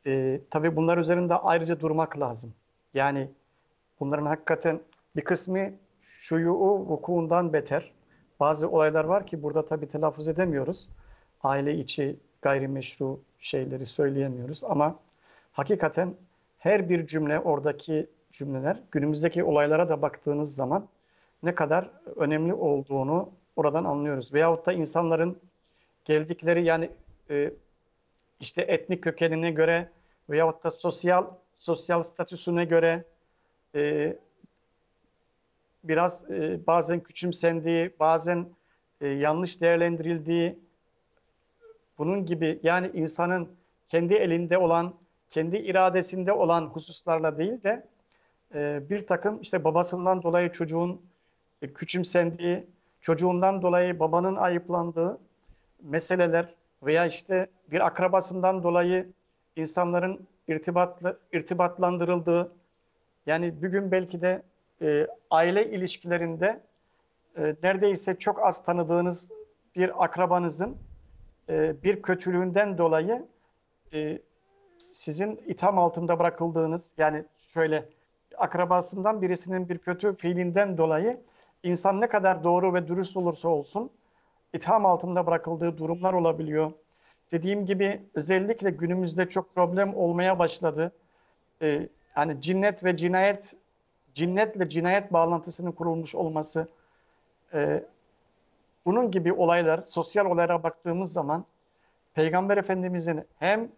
E, tabii bunlar üzerinde ayrıca durmak lazım. Yani bunların hakikaten bir kısmı şuyu vukuundan beter. Bazı olaylar var ki burada tabii telaffuz edemiyoruz. Aile içi gayrimeşru şeyleri söyleyemiyoruz ama hakikaten her bir cümle oradaki cümleler günümüzdeki olaylara da baktığınız zaman ne kadar önemli olduğunu oradan anlıyoruz. Veyahut da insanların geldikleri yani e, işte etnik kökenine göre veyahut da sosyal sosyal statüsüne göre e, biraz e, bazen küçümsendiği, bazen e, yanlış değerlendirildiği bunun gibi yani insanın kendi elinde olan kendi iradesinde olan hususlarla değil de e, bir takım işte babasından dolayı çocuğun e, küçümsendiği, çocuğundan dolayı babanın ayıplandığı meseleler veya işte bir akrabasından dolayı insanların irtibatlı, irtibatlandırıldığı, yani bugün belki de e, aile ilişkilerinde e, neredeyse çok az tanıdığınız bir akrabanızın e, bir kötülüğünden dolayı e, sizin itham altında bırakıldığınız yani şöyle akrabasından birisinin bir kötü fiilinden dolayı insan ne kadar doğru ve dürüst olursa olsun itham altında bırakıldığı durumlar olabiliyor. Dediğim gibi özellikle günümüzde çok problem olmaya başladı. Ee, hani cinnet ve cinayet, cinnetle cinayet bağlantısının kurulmuş olması, e, bunun gibi olaylar, sosyal olaylara baktığımız zaman Peygamber Efendimizin hem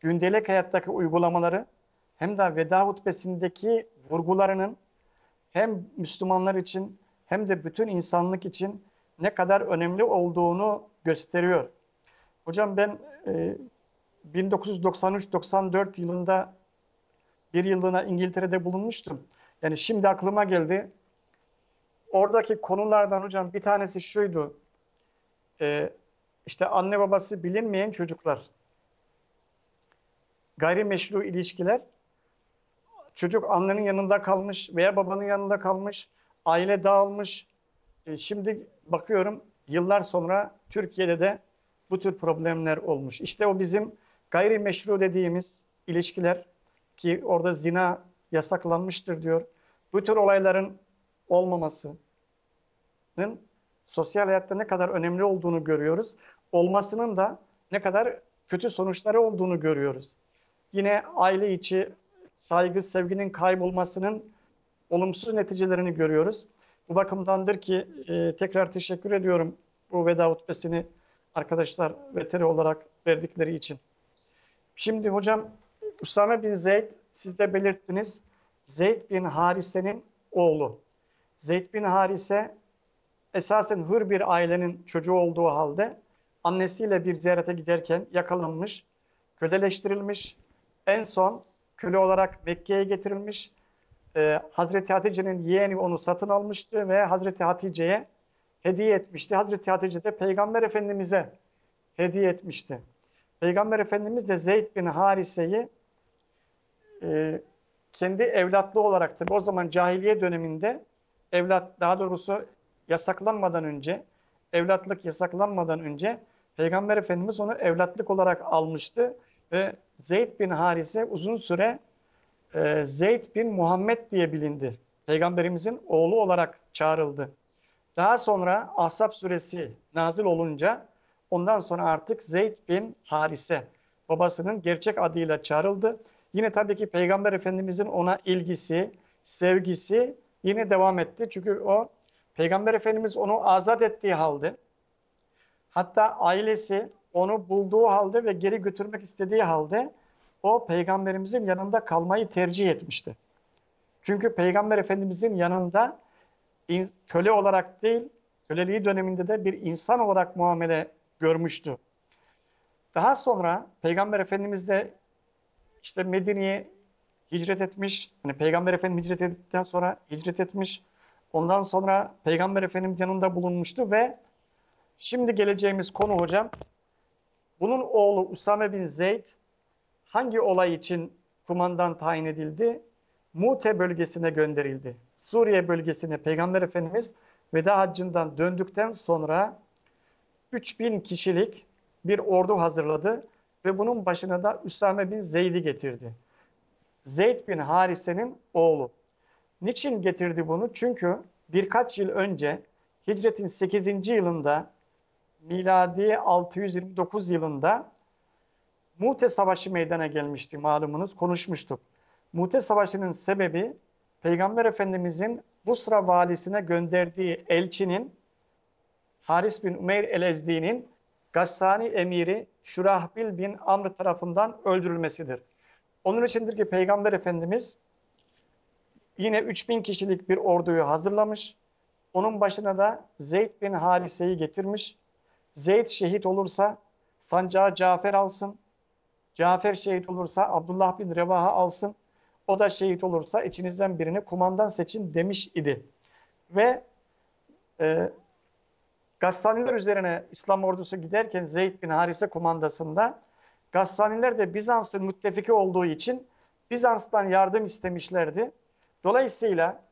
gündelik hayattaki uygulamaları hem de veda hutbesindeki vurgularının hem Müslümanlar için hem de bütün insanlık için ne kadar önemli olduğunu gösteriyor. Hocam ben e, 1993-94 yılında bir yıllığına İngiltere'de bulunmuştum. Yani şimdi aklıma geldi. Oradaki konulardan hocam bir tanesi şuydu. E, işte anne babası bilinmeyen çocuklar gayrimeşru ilişkiler çocuk annenin yanında kalmış veya babanın yanında kalmış, aile dağılmış. E, şimdi bakıyorum yıllar sonra Türkiye'de de bu tür problemler olmuş. İşte o bizim gayrimeşru dediğimiz ilişkiler ki orada zina yasaklanmıştır diyor. Bu tür olayların olmamasının sosyal hayatta ne kadar önemli olduğunu görüyoruz. Olmasının da ne kadar kötü sonuçları olduğunu görüyoruz. Yine aile içi saygı, sevginin kaybolmasının olumsuz neticelerini görüyoruz. Bu bakımdandır ki e, tekrar teşekkür ediyorum bu veda hutbesini arkadaşlar veteri olarak verdikleri için. Şimdi hocam Usame bin Zeyd siz de belirttiniz. Zeyd bin Harise'nin oğlu. Zeyd bin Harise esasen hür bir ailenin çocuğu olduğu halde annesiyle bir ziyarete giderken yakalanmış, ködeleştirilmiş, en son köle olarak Mekke'ye getirilmiş. E, Hazreti Hatice'nin yeğeni onu satın almıştı ve Hazreti Hatice'ye hediye etmişti. Hazreti Hatice de Peygamber Efendimiz'e hediye etmişti. Peygamber Efendimiz de Zeyd bin Harise'yi e, kendi evlatlı olarak tabi o zaman cahiliye döneminde evlat daha doğrusu yasaklanmadan önce evlatlık yasaklanmadan önce Peygamber Efendimiz onu evlatlık olarak almıştı ve Zeyd bin Harise uzun süre e, Zeyd bin Muhammed diye bilindi. Peygamberimizin oğlu olarak çağrıldı. Daha sonra Ahzab suresi nazil olunca ondan sonra artık Zeyd bin Harise babasının gerçek adıyla çağrıldı. Yine tabii ki Peygamber Efendimizin ona ilgisi, sevgisi yine devam etti. Çünkü o Peygamber Efendimiz onu azat ettiği halde hatta ailesi onu bulduğu halde ve geri götürmek istediği halde o peygamberimizin yanında kalmayı tercih etmişti. Çünkü peygamber efendimizin yanında köle olarak değil, köleliği döneminde de bir insan olarak muamele görmüştü. Daha sonra peygamber efendimiz de işte Medine'ye hicret etmiş. Hani peygamber efendimiz hicret ettikten sonra hicret etmiş. Ondan sonra peygamber efendimiz yanında bulunmuştu ve şimdi geleceğimiz konu hocam bunun oğlu Usame bin Zeyd hangi olay için kumandan tayin edildi? Mute bölgesine gönderildi. Suriye bölgesine Peygamber Efendimiz veda haccından döndükten sonra 3000 kişilik bir ordu hazırladı ve bunun başına da Üsame bin Zeyd'i getirdi. Zeyd bin Harise'nin oğlu. Niçin getirdi bunu? Çünkü birkaç yıl önce Hicret'in 8. yılında miladi 629 yılında Mute Savaşı meydana gelmişti malumunuz konuşmuştuk. Mute Savaşı'nın sebebi Peygamber Efendimizin Busra valisine gönderdiği elçinin Haris bin Umeyr el-Ezdi'nin Gassani emiri Şurahbil bin Amr tarafından öldürülmesidir. Onun içindir ki Peygamber Efendimiz yine 3000 kişilik bir orduyu hazırlamış. Onun başına da Zeyd bin Harise'yi getirmiş. Zeyd şehit olursa sancağı Cafer alsın. Cafer şehit olursa Abdullah bin Revaha alsın. O da şehit olursa içinizden birini kumandan seçin demiş idi. Ve e, Gassaniler üzerine İslam ordusu giderken Zeyd bin Harise kumandasında Gassaniler de Bizans'ın müttefiki olduğu için Bizans'tan yardım istemişlerdi. Dolayısıyla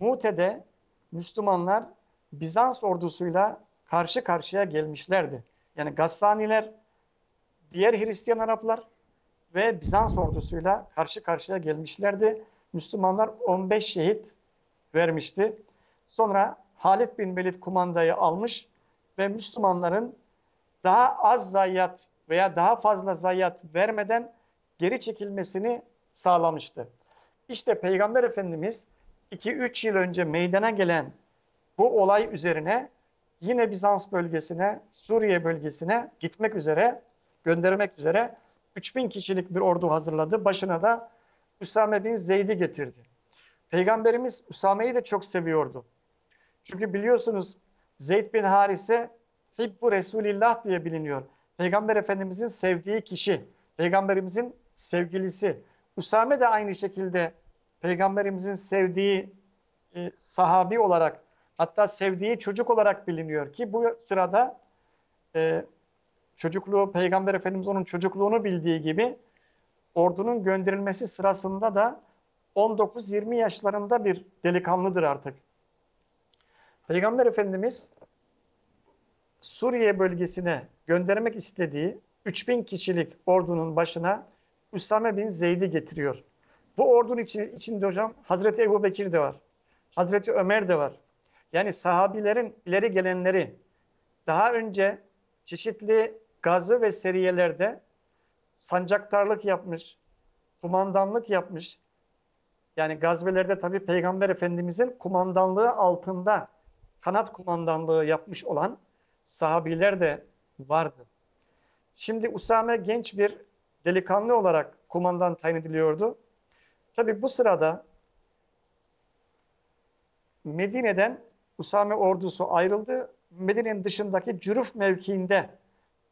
Mute'de Müslümanlar Bizans ordusuyla karşı karşıya gelmişlerdi. Yani Gassaniler, diğer Hristiyan Araplar ve Bizans ordusuyla karşı karşıya gelmişlerdi. Müslümanlar 15 şehit vermişti. Sonra Halid bin Velid kumandayı almış ve Müslümanların daha az zayiat veya daha fazla zayiat vermeden geri çekilmesini sağlamıştı. İşte Peygamber Efendimiz 2-3 yıl önce meydana gelen bu olay üzerine yine Bizans bölgesine, Suriye bölgesine gitmek üzere, göndermek üzere 3000 kişilik bir ordu hazırladı. Başına da Üsame bin Zeyd'i getirdi. Peygamberimiz Üsame'yi de çok seviyordu. Çünkü biliyorsunuz Zeyd bin Harise Hibbu Resulillah diye biliniyor. Peygamber Efendimizin sevdiği kişi, Peygamberimizin sevgilisi. Üsame de aynı şekilde Peygamberimizin sevdiği e, sahabi olarak Hatta sevdiği çocuk olarak biliniyor ki bu sırada e, çocukluğu Peygamber Efendimiz onun çocukluğunu bildiği gibi ordunun gönderilmesi sırasında da 19-20 yaşlarında bir delikanlıdır artık. Peygamber Efendimiz Suriye bölgesine göndermek istediği 3000 kişilik ordunun başına Üsame bin Zeyd'i getiriyor. Bu ordunun içi, içinde hocam Hazreti Ebu Bekir de var. Hazreti Ömer de var. Yani sahabilerin ileri gelenleri daha önce çeşitli gazve ve seriyelerde sancaktarlık yapmış, kumandanlık yapmış. Yani gazvelerde tabii Peygamber Efendimizin kumandanlığı altında kanat kumandanlığı yapmış olan sahabiler de vardı. Şimdi Usame genç bir delikanlı olarak kumandan tayin ediliyordu. Tabi bu sırada Medine'den Usame ordusu ayrıldı. Medine'nin dışındaki Cüruf mevkiinde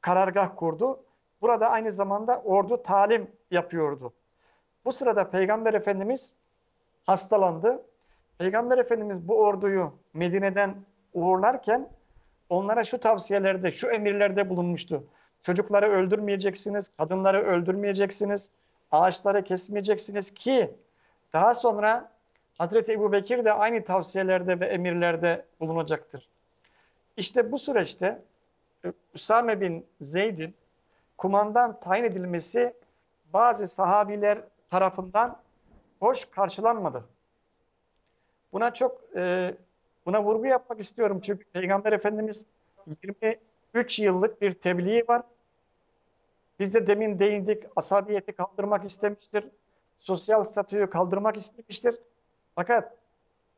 karargah kurdu. Burada aynı zamanda ordu talim yapıyordu. Bu sırada Peygamber Efendimiz hastalandı. Peygamber Efendimiz bu orduyu Medine'den uğurlarken onlara şu tavsiyelerde, şu emirlerde bulunmuştu. Çocukları öldürmeyeceksiniz, kadınları öldürmeyeceksiniz, ağaçları kesmeyeceksiniz ki daha sonra Hazreti Ebu Bekir de aynı tavsiyelerde ve emirlerde bulunacaktır. İşte bu süreçte e, Üsame bin Zeyd'in kumandan tayin edilmesi bazı sahabiler tarafından hoş karşılanmadı. Buna çok e, buna vurgu yapmak istiyorum çünkü Peygamber Efendimiz 23 yıllık bir tebliği var. Biz de demin değindik, asabiyeti kaldırmak istemiştir. Sosyal statüyü kaldırmak istemiştir. Fakat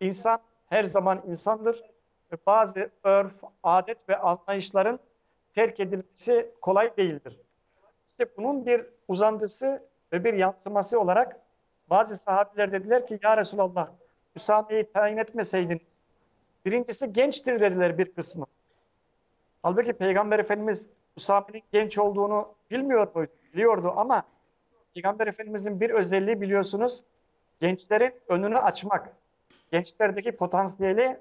insan her zaman insandır. Bazı örf, adet ve anlayışların terk edilmesi kolay değildir. İşte bunun bir uzantısı ve bir yansıması olarak bazı sahabiler dediler ki ya Resulallah Üsame'yi tayin etmeseydiniz. Birincisi gençtir dediler bir kısmı. Halbuki Peygamber Efendimiz Üsame'nin genç olduğunu bilmiyor muydu? Biliyordu ama Peygamber Efendimiz'in bir özelliği biliyorsunuz gençlerin önünü açmak, gençlerdeki potansiyeli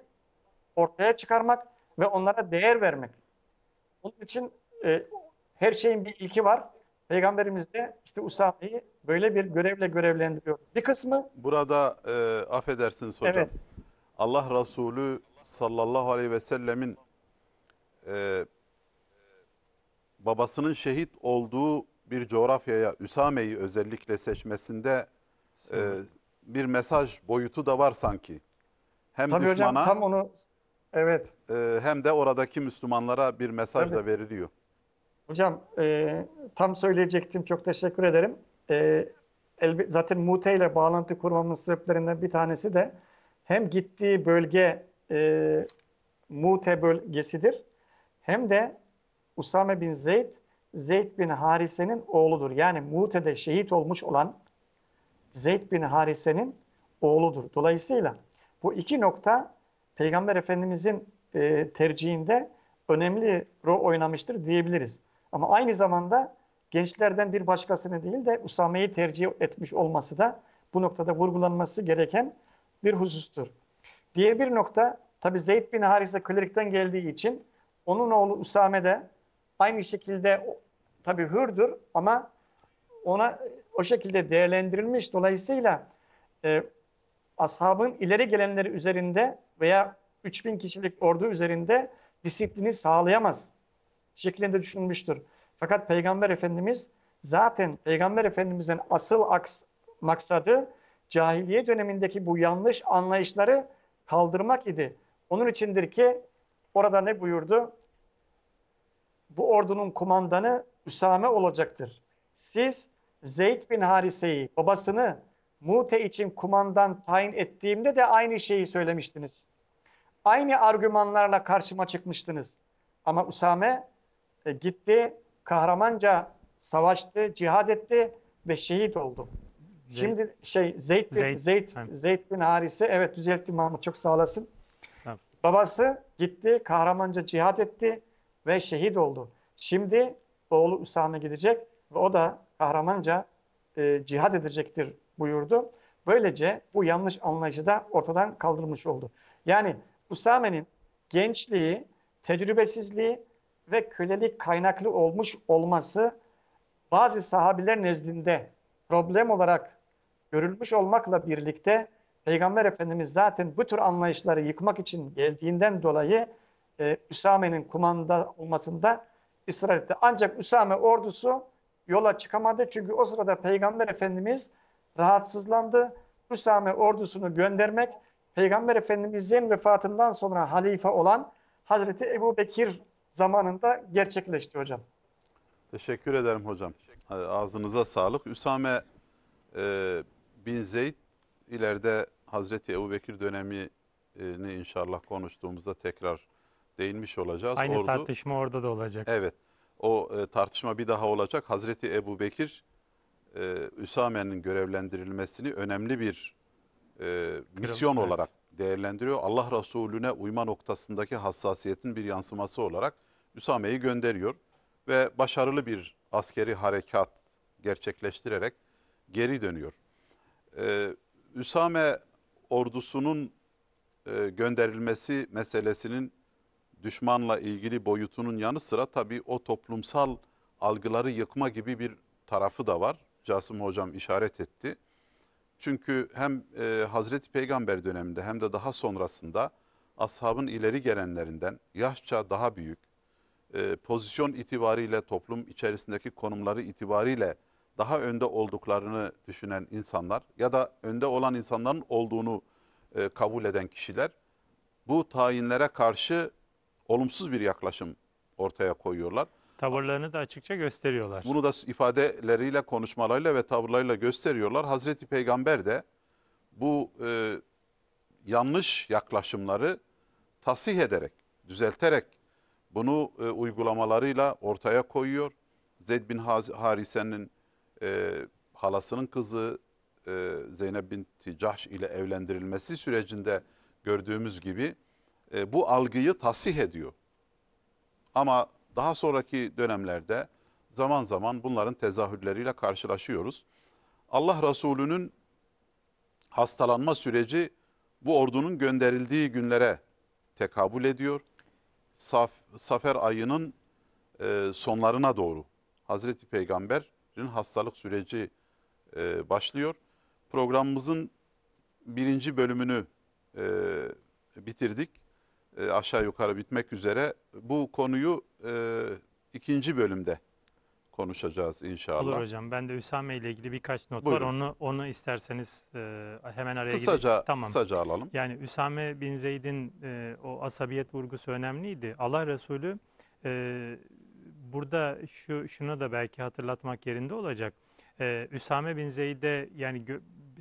ortaya çıkarmak ve onlara değer vermek. Onun için e, her şeyin bir ilki var. Peygamberimiz de işte Usame'yi böyle bir görevle görevlendiriyor. Bir kısmı... Burada e, affedersiniz hocam. Evet. Allah Resulü sallallahu aleyhi ve sellemin e, babasının şehit olduğu bir coğrafyaya Üsame'yi özellikle seçmesinde e, bir mesaj boyutu da var sanki. Hem Tabii düşmana hocam, tam onu evet e, hem de oradaki Müslümanlara bir mesaj Tabii. da veriliyor. Hocam e, tam söyleyecektim. Çok teşekkür ederim. E, elbet, zaten Mute ile bağlantı kurmamın sebeplerinden bir tanesi de hem gittiği bölge e, Mute bölgesidir hem de Usame bin Zeyd Zeyd bin Harise'nin oğludur. Yani Mute'de şehit olmuş olan Zeyd bin Harise'nin oğludur. Dolayısıyla bu iki nokta Peygamber Efendimizin e, tercihinde önemli rol oynamıştır diyebiliriz. Ama aynı zamanda gençlerden bir başkasını değil de Usame'yi tercih etmiş olması da bu noktada vurgulanması gereken bir husustur. Diğer bir nokta tabi Zeyd bin Harise klerikten geldiği için onun oğlu Usame de aynı şekilde tabi hürdür ama ona o şekilde değerlendirilmiş. Dolayısıyla e, ashabın ileri gelenleri üzerinde veya 3000 kişilik ordu üzerinde disiplini sağlayamaz şeklinde düşünmüştür. Fakat Peygamber Efendimiz zaten Peygamber Efendimizin asıl aks maksadı cahiliye dönemindeki bu yanlış anlayışları kaldırmak idi. Onun içindir ki orada ne buyurdu? Bu ordunun kumandanı Üsame olacaktır. Siz Zeyd bin Harise'yi, babasını Mute için kumandan tayin ettiğimde de aynı şeyi söylemiştiniz. Aynı argümanlarla karşıma çıkmıştınız. Ama Usame e, gitti, kahramanca savaştı, cihad etti ve şehit oldu. Zeyd. Şimdi şey Zeyd bin, Zeyd. Zeyd, Zeyd bin Harise, evet düzeltti Mahmut çok sağ olasın. Babası gitti, kahramanca cihad etti ve şehit oldu. Şimdi oğlu Usame gidecek ve o da kahramanca e, cihad edecektir buyurdu. Böylece bu yanlış anlayışı da ortadan kaldırmış oldu. Yani Usame'nin gençliği, tecrübesizliği ve kölelik kaynaklı olmuş olması bazı sahabiler nezdinde problem olarak görülmüş olmakla birlikte Peygamber Efendimiz zaten bu tür anlayışları yıkmak için geldiğinden dolayı e, Üsame'nin kumanda olmasında ısrar etti. Ancak Üsame ordusu yola çıkamadı. Çünkü o sırada Peygamber Efendimiz rahatsızlandı. Hüsame ordusunu göndermek Peygamber Efendimizin vefatından sonra halife olan Hazreti Ebu Bekir zamanında gerçekleşti hocam. Teşekkür ederim hocam. Teşekkür. Ağzınıza sağlık. Üsame e, bin Zeyd ileride Hazreti Ebu Bekir dönemini inşallah konuştuğumuzda tekrar değinmiş olacağız. Aynı Ordu, tartışma orada da olacak. Evet o e, tartışma bir daha olacak. Hazreti Ebu Bekir e, Üsame'nin görevlendirilmesini önemli bir e, misyon Kral, evet. olarak değerlendiriyor. Allah Resulüne uyma noktasındaki hassasiyetin bir yansıması olarak Üsame'yi gönderiyor ve başarılı bir askeri harekat gerçekleştirerek geri dönüyor. Ee, Üsame ordusunun e, gönderilmesi meselesinin düşmanla ilgili boyutunun yanı sıra tabii o toplumsal algıları yıkma gibi bir tarafı da var. Casım Hocam işaret etti. Çünkü hem e, Hazreti Peygamber döneminde hem de daha sonrasında ashabın ileri gelenlerinden yaşça daha büyük, e, pozisyon itibariyle toplum içerisindeki konumları itibariyle daha önde olduklarını düşünen insanlar ya da önde olan insanların olduğunu e, kabul eden kişiler bu tayinlere karşı olumsuz bir yaklaşım ortaya koyuyorlar. Tavırlarını da açıkça gösteriyorlar. Bunu da ifadeleriyle, konuşmalarıyla ve tavırlarıyla gösteriyorlar. Hazreti Peygamber de bu e, yanlış yaklaşımları tasih ederek, düzelterek bunu e, uygulamalarıyla ortaya koyuyor. Zeyd bin Harise'nin e, halasının kızı e, Zeynep bin Cahş ile evlendirilmesi sürecinde gördüğümüz gibi e, bu algıyı tasih ediyor. Ama daha sonraki dönemlerde zaman zaman bunların tezahürleriyle karşılaşıyoruz. Allah Resulü'nün hastalanma süreci bu ordunun gönderildiği günlere tekabül ediyor. Saf, safer ayının e, sonlarına doğru Hazreti Peygamber'in hastalık süreci e, başlıyor. Programımızın birinci bölümünü e, bitirdik e, aşağı yukarı bitmek üzere. Bu konuyu e, ikinci bölümde konuşacağız inşallah. Olur hocam. Ben de Hüsame ile ilgili birkaç not Buyurun. var. Onu onu isterseniz e, hemen araya kısaca, gidelim. Tamam. Kısaca alalım. Yani Hüsame bin Zeyd'in e, o asabiyet vurgusu önemliydi. Allah Resulü e, burada şu şunu da belki hatırlatmak yerinde olacak. E, Üsame bin Zeyd'e yani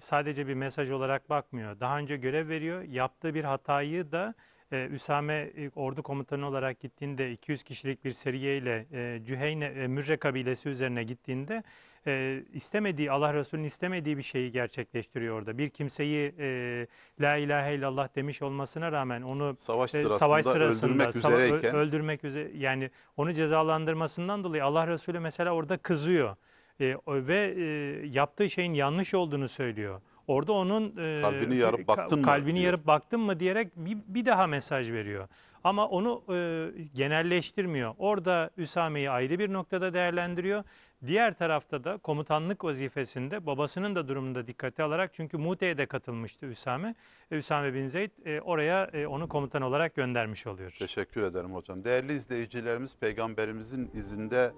sadece bir mesaj olarak bakmıyor. Daha önce görev veriyor. Yaptığı bir hatayı da ee, e, Üsame ordu komutanı olarak gittiğinde 200 kişilik bir seriyeyle e, Cüheyne e, Mürre kabilesi üzerine gittiğinde e, istemediği Allah Resulü'nün istemediği bir şeyi gerçekleştiriyor orada. Bir kimseyi e, la ilahe illallah demiş olmasına rağmen onu savaş e, sırasında, e, savaş sırasında öldürmek sava üzereyken öldürmek üzere yani onu cezalandırmasından dolayı Allah Resulü mesela orada kızıyor. E, ve e, yaptığı şeyin yanlış olduğunu söylüyor. Orada onun e, kalbini yarıp baktın mı? Kalbini yarıp baktın mı diyerek bir, bir daha mesaj veriyor. Ama onu e, genelleştirmiyor. Orada Üsame'yi ayrı bir noktada değerlendiriyor. Diğer tarafta da komutanlık vazifesinde babasının da durumunda dikkate alarak çünkü Mute'ye de katılmıştı Üsame. E, Üsame Bin Zeyd e, oraya e, onu komutan olarak göndermiş oluyor. Teşekkür ederim hocam. Değerli izleyicilerimiz peygamberimizin izinde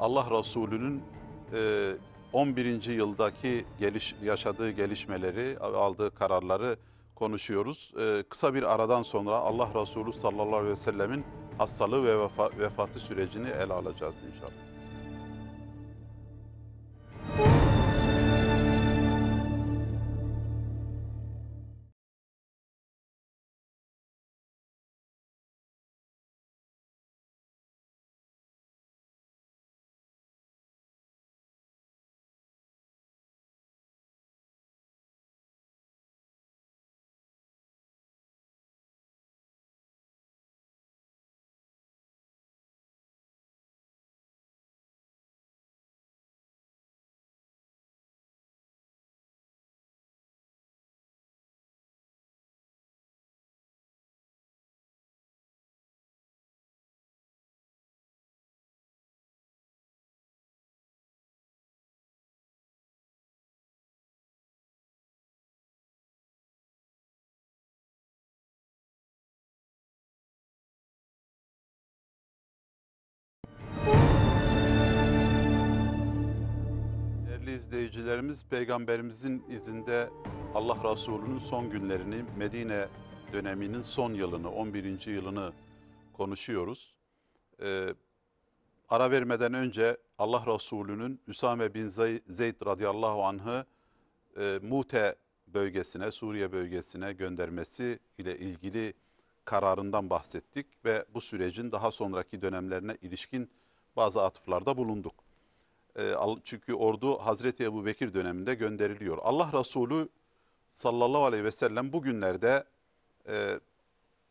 Allah Resulü'nün e, 11. yıldaki geliş, yaşadığı gelişmeleri, aldığı kararları konuşuyoruz. Ee, kısa bir aradan sonra Allah Resulü sallallahu aleyhi ve sellemin hastalığı ve vefa, vefatı sürecini ele alacağız inşallah. Kıymetli izleyicilerimiz, Peygamberimizin izinde Allah Resulü'nün son günlerini, Medine döneminin son yılını, 11. yılını konuşuyoruz. Ee, ara vermeden önce Allah Resulü'nün Üsame bin Zeyd radıyallahu anh'ı e, Mute bölgesine, Suriye bölgesine göndermesi ile ilgili kararından bahsettik ve bu sürecin daha sonraki dönemlerine ilişkin bazı atıflarda bulunduk. E, çünkü ordu Hazreti Ebu Bekir döneminde gönderiliyor. Allah Resulü sallallahu aleyhi ve sellem bugünlerde e,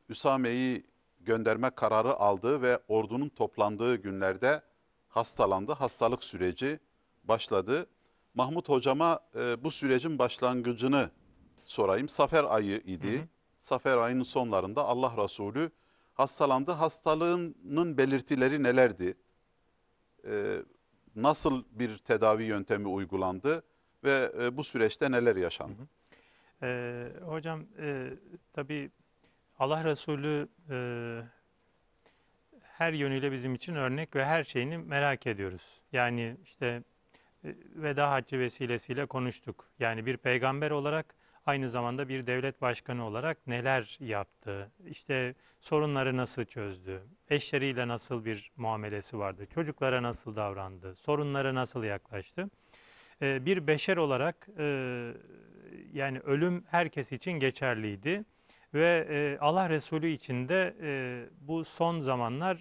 Üsame'yi gönderme kararı aldı ve ordunun toplandığı günlerde hastalandı. Hastalık süreci başladı. Mahmut hocama e, bu sürecin başlangıcını sorayım. Safer ayı idi. Hı hı. Safer ayının sonlarında Allah Resulü hastalandı. Hastalığının belirtileri nelerdi? E, nasıl bir tedavi yöntemi uygulandı ve e, bu süreçte neler yaşandı? Hı hı. E, hocam e, tabii Allah Resulü e, her yönüyle bizim için örnek ve her şeyini merak ediyoruz. Yani işte e, veda haccı vesilesiyle konuştuk. Yani bir peygamber olarak aynı zamanda bir devlet başkanı olarak neler yaptı? İşte sorunları nasıl çözdü? Eşleriyle nasıl bir muamelesi vardı? Çocuklara nasıl davrandı? Sorunlara nasıl yaklaştı? Ee, bir beşer olarak e, yani ölüm herkes için geçerliydi ve e, Allah Resulü için de e, bu son zamanlar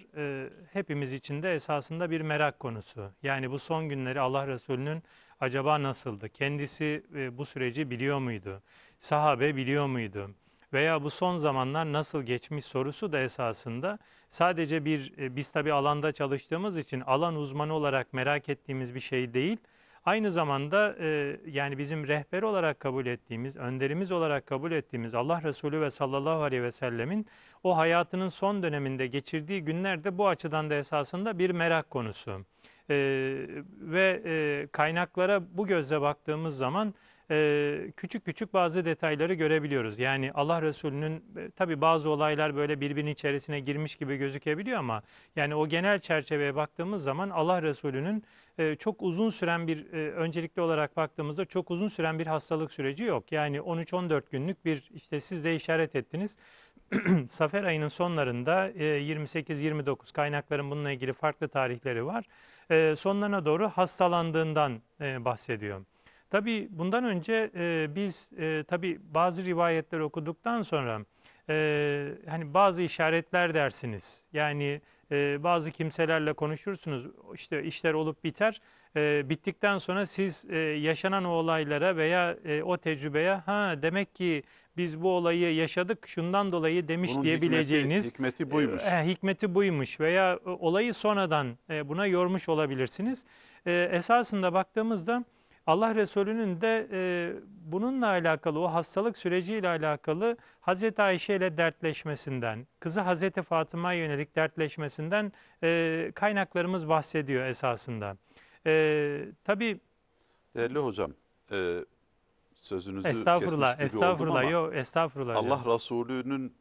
hepimiz için de esasında bir merak konusu. Yani bu son günleri Allah Resulü'nün acaba nasıldı? Kendisi e, bu süreci biliyor muydu? Sahabe biliyor muydu? Veya bu son zamanlar nasıl geçmiş sorusu da esasında sadece bir e, biz tabi alanda çalıştığımız için alan uzmanı olarak merak ettiğimiz bir şey değil. Aynı zamanda e, yani bizim rehber olarak kabul ettiğimiz, önderimiz olarak kabul ettiğimiz Allah Resulü ve sallallahu aleyhi ve sellemin o hayatının son döneminde geçirdiği günlerde bu açıdan da esasında bir merak konusu. E, ve e, kaynaklara bu gözle baktığımız zaman e, küçük küçük bazı detayları görebiliyoruz. Yani Allah Resulü'nün e, tabi bazı olaylar böyle birbirinin içerisine girmiş gibi gözükebiliyor ama yani o genel çerçeveye baktığımız zaman Allah Resulü'nün e, çok uzun süren bir e, öncelikli olarak baktığımızda çok uzun süren bir hastalık süreci yok. Yani 13-14 günlük bir işte siz de işaret ettiniz [clears throat] Safer ayının sonlarında 28-29 e, kaynakların bununla ilgili farklı tarihleri var. E, sonlarına doğru hastalandığından e, bahsediyor. Tabi bundan önce biz tabi bazı rivayetleri okuduktan sonra hani bazı işaretler dersiniz. Yani e, bazı kimselerle konuşursunuz. İşte işler olup biter. E, bittikten sonra siz e, yaşanan o olaylara veya e, o tecrübeye ha demek ki biz bu olayı yaşadık şundan dolayı demiş Bunun diyebileceğiniz hikmeti, hikmeti buymuş. E, hikmeti buymuş veya e, olayı sonradan e, buna yormuş olabilirsiniz. E, esasında baktığımızda Allah Resulü'nün de e, bununla alakalı, o hastalık süreciyle alakalı Hazreti Ayşe ile dertleşmesinden, kızı Hazreti Fatıma'ya yönelik dertleşmesinden e, kaynaklarımız bahsediyor esasında. E, tabii... Değerli hocam, e, sözünüzü estağfurullah, kesmiş gibi estağfurullah, oldum ama yo, estağfurullah Allah Resulü'nün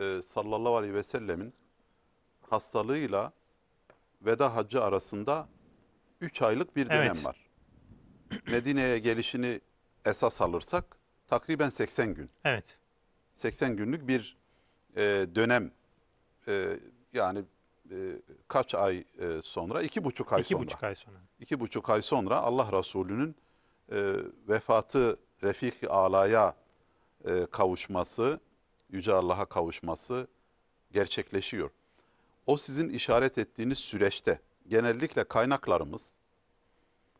e, sallallahu aleyhi ve sellemin hastalığıyla veda hacı arasında 3 aylık bir dönem evet. var. Medine'ye gelişini esas alırsak takriben 80 gün. Evet. 80 günlük bir e, dönem e, yani e, kaç ay e, sonra? İki buçuk ay iki sonra. Buçuk ay sonra. İki buçuk ay sonra Allah Resulü'nün e, vefatı Refik-i Ala'ya e, kavuşması, Yüce Allah'a kavuşması gerçekleşiyor. O sizin işaret ettiğiniz süreçte genellikle kaynaklarımız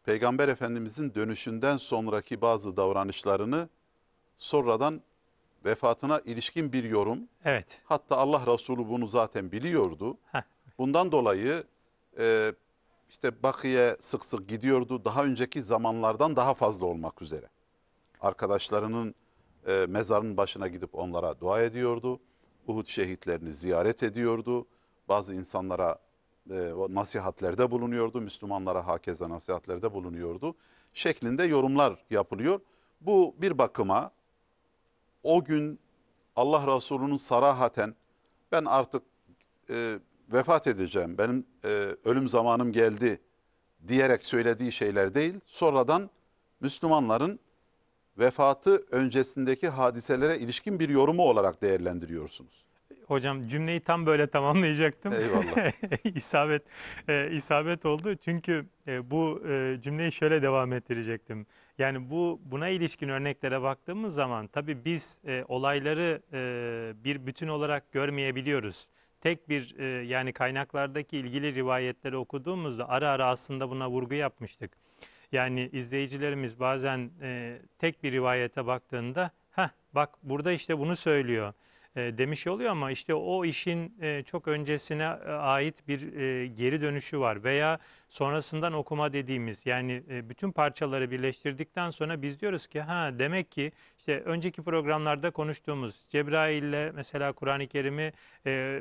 Peygamber Efendimizin dönüşünden sonraki bazı davranışlarını sonradan vefatına ilişkin bir yorum. Evet. Hatta Allah Resulü bunu zaten biliyordu. Heh. Bundan dolayı e, işte Bakı'ya sık sık gidiyordu. Daha önceki zamanlardan daha fazla olmak üzere. Arkadaşlarının e, mezarının başına gidip onlara dua ediyordu. Uhud şehitlerini ziyaret ediyordu. Bazı insanlara e, nasihatlerde bulunuyordu. Müslümanlara hakeza nasihatlerde bulunuyordu. Şeklinde yorumlar yapılıyor. Bu bir bakıma o gün Allah Resulü'nün sarahaten ben artık e, vefat edeceğim, benim e, ölüm zamanım geldi diyerek söylediği şeyler değil. Sonradan Müslümanların vefatı öncesindeki hadiselere ilişkin bir yorumu olarak değerlendiriyorsunuz. Hocam cümleyi tam böyle tamamlayacaktım. Eyvallah. [laughs] isabet, e, isabet oldu çünkü e, bu e, cümleyi şöyle devam ettirecektim. Yani bu buna ilişkin örneklere baktığımız zaman tabii biz e, olayları e, bir bütün olarak görmeyebiliyoruz. Tek bir e, yani kaynaklardaki ilgili rivayetleri okuduğumuzda ara ara aslında buna vurgu yapmıştık. Yani izleyicilerimiz bazen e, tek bir rivayete baktığında ha bak burada işte bunu söylüyor e, demiş oluyor ama işte o işin e, çok öncesine e, ait bir geri dönüşü var veya sonrasından okuma dediğimiz yani bütün parçaları birleştirdikten sonra biz diyoruz ki ha demek ki işte önceki programlarda konuştuğumuz Cebrail'le mesela Kur'an-ı Kerim'i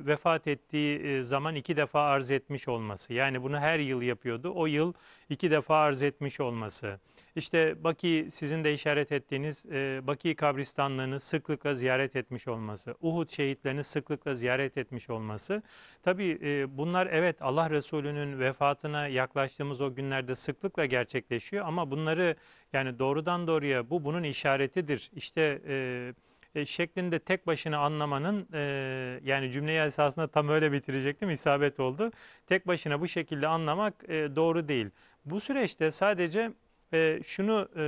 vefat ettiği zaman iki defa arz etmiş olması yani bunu her yıl yapıyordu o yıl iki defa arz etmiş olması işte Baki sizin de işaret ettiğiniz e, Baki kabristanlarını sıklıkla ziyaret etmiş olması, Uhud şehitlerini sıklıkla ziyaret etmiş olması. Tabii e, bunlar evet Allah Resulü'nün vefatına yaklaştığımız o günlerde sıklıkla gerçekleşiyor ama bunları yani doğrudan doğruya bu bunun işaretidir. İşte e, e şeklinde tek başına anlamanın e, yani cümleyi esasında tam öyle bitirecektim isabet oldu. Tek başına bu şekilde anlamak e, doğru değil. Bu süreçte sadece e, şunu e,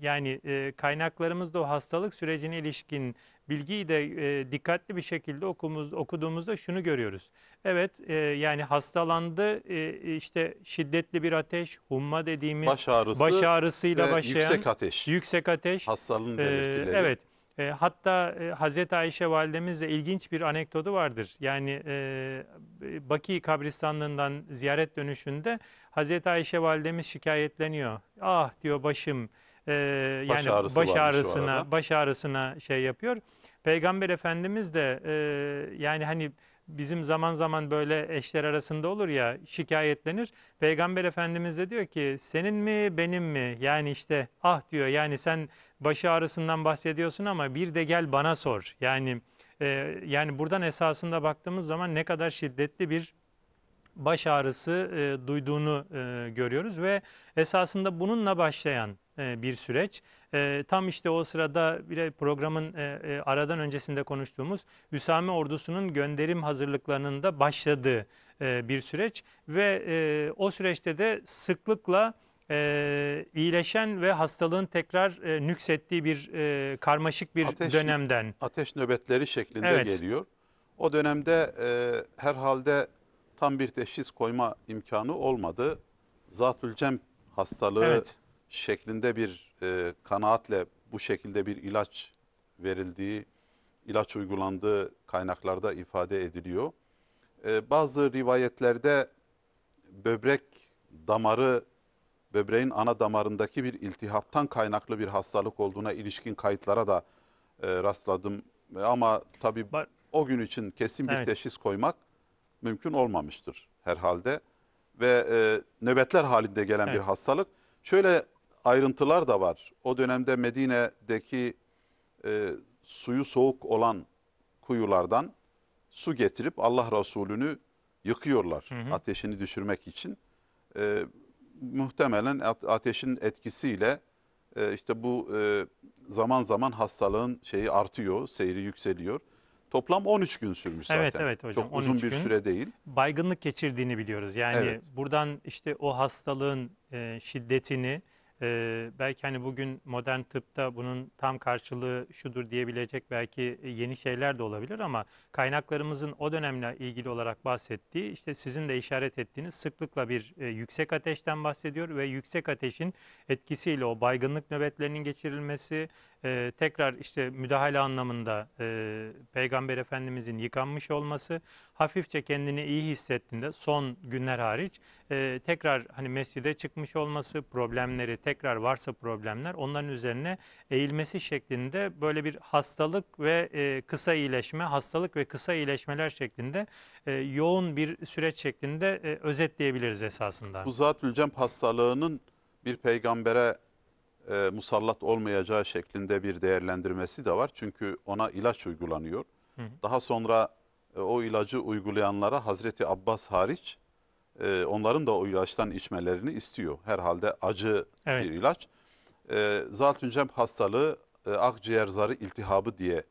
yani e, kaynaklarımızda o hastalık sürecine ilişkin bilgiyi de e, dikkatli bir şekilde okumuz, okuduğumuzda şunu görüyoruz. Evet e, yani hastalandı e, e işte şiddetli bir ateş, humma dediğimiz baş, ağrısı baş ağrısıyla başlayan yüksek ateş. Yüksek ateş. Hastalığın e, belirtileri. E, evet. E, hatta e, Hazreti Ayşe validemizle ilginç bir anekdotu vardır. Yani e, Baki kabristanlığından ziyaret dönüşünde Hazreti Ayşe validemiz şikayetleniyor. Ah diyor başım e, yani baş, ağrısı baş ağrısına baş ağrısına şey yapıyor. Peygamber Efendimiz de e, yani hani bizim zaman zaman böyle eşler arasında olur ya şikayetlenir. Peygamber Efendimiz de diyor ki senin mi benim mi? Yani işte ah diyor yani sen başı ağrısından bahsediyorsun ama bir de gel bana sor. Yani e, yani buradan esasında baktığımız zaman ne kadar şiddetli bir baş ağrısı e, duyduğunu e, görüyoruz ve esasında bununla başlayan e, bir süreç. E, tam işte o sırada bir programın e, e, aradan öncesinde konuştuğumuz Hüsame ordusunun gönderim hazırlıklarının da başladığı e, bir süreç ve e, o süreçte de sıklıkla e, iyileşen ve hastalığın tekrar e, nüksettiği bir e, karmaşık bir ateş, dönemden. Ateş nöbetleri şeklinde evet. geliyor. O dönemde e, herhalde tam bir teşhis koyma imkanı olmadı. Zatülcem hastalığı evet. şeklinde bir e, kanaatle bu şekilde bir ilaç verildiği, ilaç uygulandığı kaynaklarda ifade ediliyor. E, bazı rivayetlerde böbrek damarı böbreğin ana damarındaki bir iltihaptan kaynaklı bir hastalık olduğuna ilişkin kayıtlara da e, rastladım. Ama tabii But, o gün için kesin bir evet. teşhis koymak mümkün olmamıştır herhalde. Ve e, nöbetler halinde gelen evet. bir hastalık. Şöyle ayrıntılar da var. O dönemde Medine'deki e, suyu soğuk olan kuyulardan su getirip Allah Resulü'nü yıkıyorlar hı hı. ateşini düşürmek için. E, muhtemelen ateşin etkisiyle e, işte bu e, zaman zaman hastalığın şeyi artıyor, seyri yükseliyor. Toplam 13 gün sürmüş zaten. Evet evet hocam. Çok uzun bir gün süre değil. Baygınlık geçirdiğini biliyoruz. Yani evet. buradan işte o hastalığın e, şiddetini ee, belki hani bugün modern tıpta bunun tam karşılığı şudur diyebilecek belki e, yeni şeyler de olabilir ama kaynaklarımızın o dönemle ilgili olarak bahsettiği işte sizin de işaret ettiğiniz sıklıkla bir e, yüksek ateşten bahsediyor ve yüksek ateşin etkisiyle o baygınlık nöbetlerinin geçirilmesi e, tekrar işte müdahale anlamında e, Peygamber Efendimizin yıkanmış olması hafifçe kendini iyi hissettiğinde son günler hariç e, tekrar hani mescide çıkmış olması problemleri tekrar tekrar varsa problemler onların üzerine eğilmesi şeklinde böyle bir hastalık ve e, kısa iyileşme, hastalık ve kısa iyileşmeler şeklinde e, yoğun bir süreç şeklinde e, özetleyebiliriz esasında. Bu zatül hastalığının bir peygambere musallat olmayacağı şeklinde bir değerlendirmesi de var. Çünkü ona ilaç uygulanıyor. Daha sonra o ilacı uygulayanlara Hazreti Abbas hariç e, onların da o ilaçtan içmelerini istiyor. Herhalde acı evet. bir ilaç. E, Zaltüncem hastalığı e, akciğer zarı iltihabı diye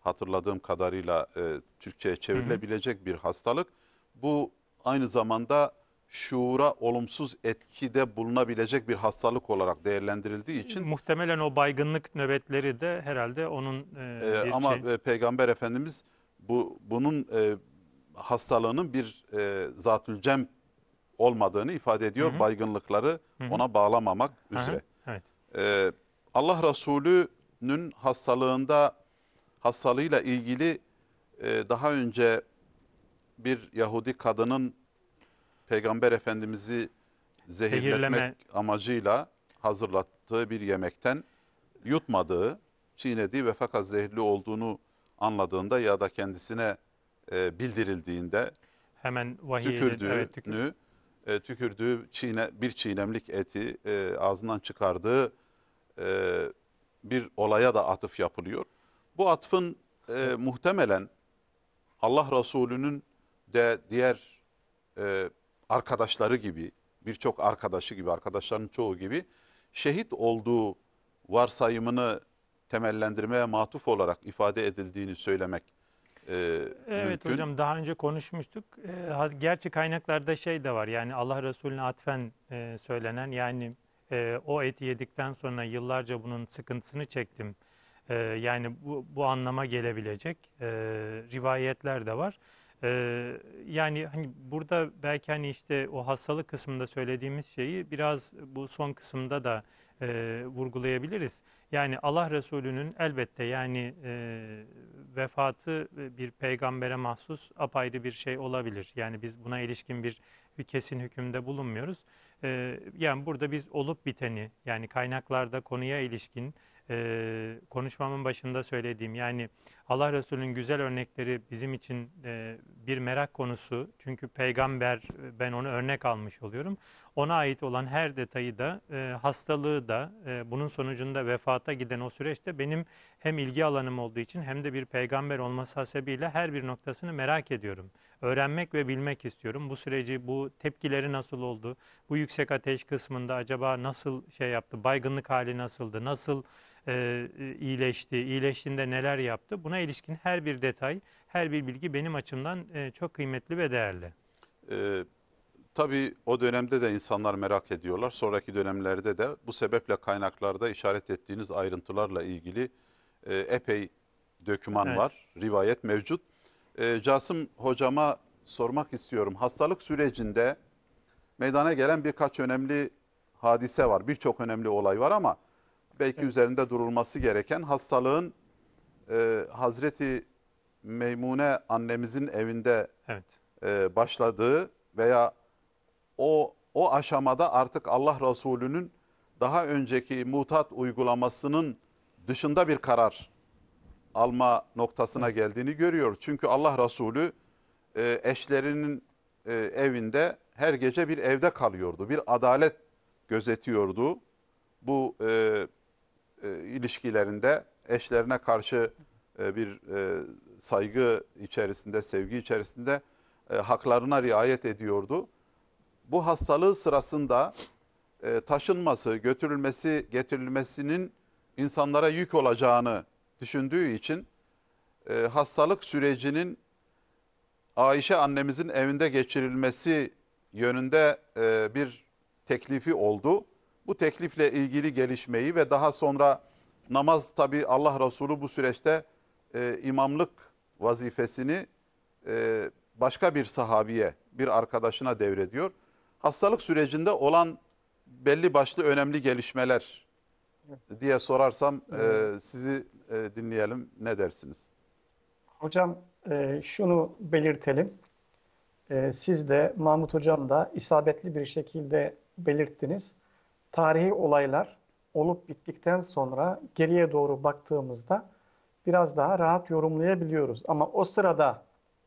hatırladığım kadarıyla e, Türkçe'ye çevrilebilecek Hı -hı. bir hastalık. Bu aynı zamanda şuura olumsuz etkide bulunabilecek bir hastalık olarak değerlendirildiği için muhtemelen o baygınlık nöbetleri de herhalde onun e, e, ama şey. E, peygamber efendimiz bu bunun e, hastalığının bir e, zatülcem olmadığını ifade ediyor. Hı hı. Baygınlıkları hı hı. ona bağlamamak üzere. Hı hı. Evet. Ee, Allah Resulü'nün hastalığında hastalığıyla ilgili e, daha önce bir Yahudi kadının Peygamber Efendimiz'i zehirletmek Zehirleme. amacıyla hazırlattığı bir yemekten yutmadığı, çiğnediği ve fakat zehirli olduğunu anladığında ya da kendisine e, bildirildiğinde hemen vahiy tükürdüğünü, evet, tükür e, tükürdüğü çiğne, bir çiğnemlik eti e, ağzından çıkardığı e, bir olaya da atıf yapılıyor. Bu atfın e, muhtemelen Allah Resulü'nün de diğer e, arkadaşları gibi, birçok arkadaşı gibi, arkadaşların çoğu gibi şehit olduğu varsayımını temellendirmeye matuf olarak ifade edildiğini söylemek e, Evet mümkün. hocam daha önce konuşmuştuk. E, gerçi kaynaklarda şey de var yani Allah Resulüne atfen e, söylenen yani e, o eti yedikten sonra yıllarca bunun sıkıntısını çektim. E, yani bu, bu anlama gelebilecek e, rivayetler de var. Ee, yani hani burada belki hani işte o hastalık kısmında söylediğimiz şeyi biraz bu son kısımda da e, vurgulayabiliriz. Yani Allah Resulü'nün elbette yani e, vefatı e, bir peygambere mahsus apayrı bir şey olabilir. Yani biz buna ilişkin bir, bir kesin hükümde bulunmuyoruz. E, yani burada biz olup biteni yani kaynaklarda konuya ilişkin e, konuşmamın başında söylediğim yani Allah Resulü'nün güzel örnekleri bizim için e, bir merak konusu. Çünkü peygamber, e, ben onu örnek almış oluyorum. Ona ait olan her detayı da, e, hastalığı da, e, bunun sonucunda vefata giden o süreçte benim hem ilgi alanım olduğu için hem de bir peygamber olması hasebiyle her bir noktasını merak ediyorum. Öğrenmek ve bilmek istiyorum. Bu süreci, bu tepkileri nasıl oldu? Bu yüksek ateş kısmında acaba nasıl şey yaptı? Baygınlık hali nasıldı? Nasıl e, e, iyileşti, iyileştiğinde neler yaptı buna ilişkin her bir detay, her bir bilgi benim açımdan e, çok kıymetli ve değerli. Ee, tabii o dönemde de insanlar merak ediyorlar. Sonraki dönemlerde de bu sebeple kaynaklarda işaret ettiğiniz ayrıntılarla ilgili e, epey döküman evet. var, rivayet mevcut. E, Casım hocama sormak istiyorum. Hastalık sürecinde meydana gelen birkaç önemli hadise var. Birçok önemli olay var ama belki evet. üzerinde durulması gereken hastalığın e, Hazreti Meymune annemizin evinde evet. e, başladığı veya o o aşamada artık Allah Resulü'nün daha önceki mutat uygulamasının dışında bir karar alma noktasına evet. geldiğini görüyor. Çünkü Allah Resulü e, eşlerinin e, evinde her gece bir evde kalıyordu. Bir adalet gözetiyordu. Bu e, e, ilişkilerinde eşlerine karşı e, bir e, saygı içerisinde, sevgi içerisinde e, haklarına riayet ediyordu. Bu hastalığı sırasında e, taşınması, götürülmesi, getirilmesinin insanlara yük olacağını düşündüğü için e, hastalık sürecinin Ayşe annemizin evinde geçirilmesi yönünde e, bir teklifi oldu bu teklifle ilgili gelişmeyi ve daha sonra namaz tabi Allah Resulü bu süreçte e, imamlık vazifesini e, başka bir sahabiye, bir arkadaşına devrediyor. Hastalık sürecinde olan belli başlı önemli gelişmeler diye sorarsam e, sizi e, dinleyelim. Ne dersiniz? Hocam e, şunu belirtelim. E, siz de Mahmut Hocam da isabetli bir şekilde belirttiniz tarihi olaylar olup bittikten sonra geriye doğru baktığımızda biraz daha rahat yorumlayabiliyoruz. Ama o sırada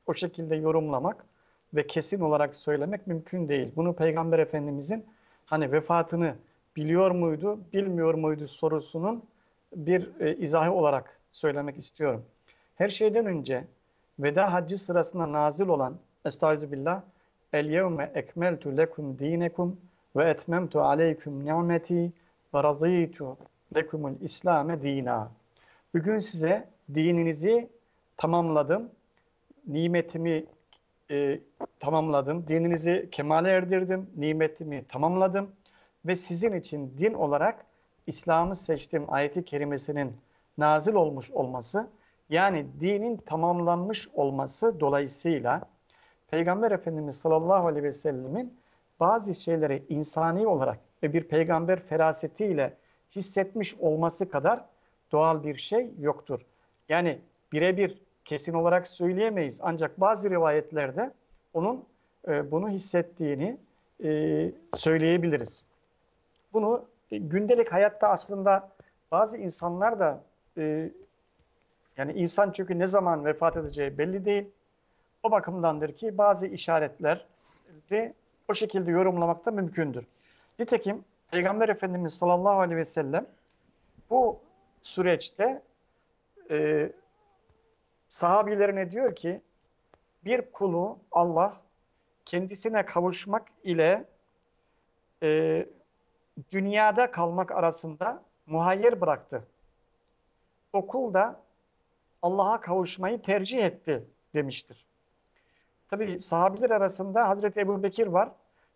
o şekilde yorumlamak ve kesin olarak söylemek mümkün değil. Bunu Peygamber Efendimizin hani vefatını biliyor muydu, bilmiyor muydu sorusunun bir e, izahı olarak söylemek istiyorum. Her şeyden önce veda haccı sırasında nazil olan Estağfirullah El yevme ekmeltu lekum dinekum ve etmemtu aleyküm nimeti ve razıytu lekumul İslam'e dina. Bugün size dininizi tamamladım, nimetimi e, tamamladım, dininizi kemale erdirdim, nimetimi tamamladım ve sizin için din olarak İslam'ı seçtim ayeti kerimesinin nazil olmuş olması, yani dinin tamamlanmış olması dolayısıyla Peygamber Efendimiz sallallahu aleyhi ve sellemin bazı şeyleri insani olarak ve bir peygamber ferasetiyle hissetmiş olması kadar doğal bir şey yoktur. Yani birebir kesin olarak söyleyemeyiz. Ancak bazı rivayetlerde onun e, bunu hissettiğini e, söyleyebiliriz. Bunu e, gündelik hayatta aslında bazı insanlar da e, yani insan çünkü ne zaman vefat edeceği belli değil. O bakımdandır ki bazı işaretler de o şekilde yorumlamak da mümkündür. Nitekim Peygamber Efendimiz sallallahu aleyhi ve sellem bu süreçte e, sahabilerine diyor ki bir kulu Allah kendisine kavuşmak ile e, dünyada kalmak arasında muhayyer bıraktı. O kul da Allah'a kavuşmayı tercih etti demiştir. Tabi sahabiler arasında Hazreti Ebu Bekir var.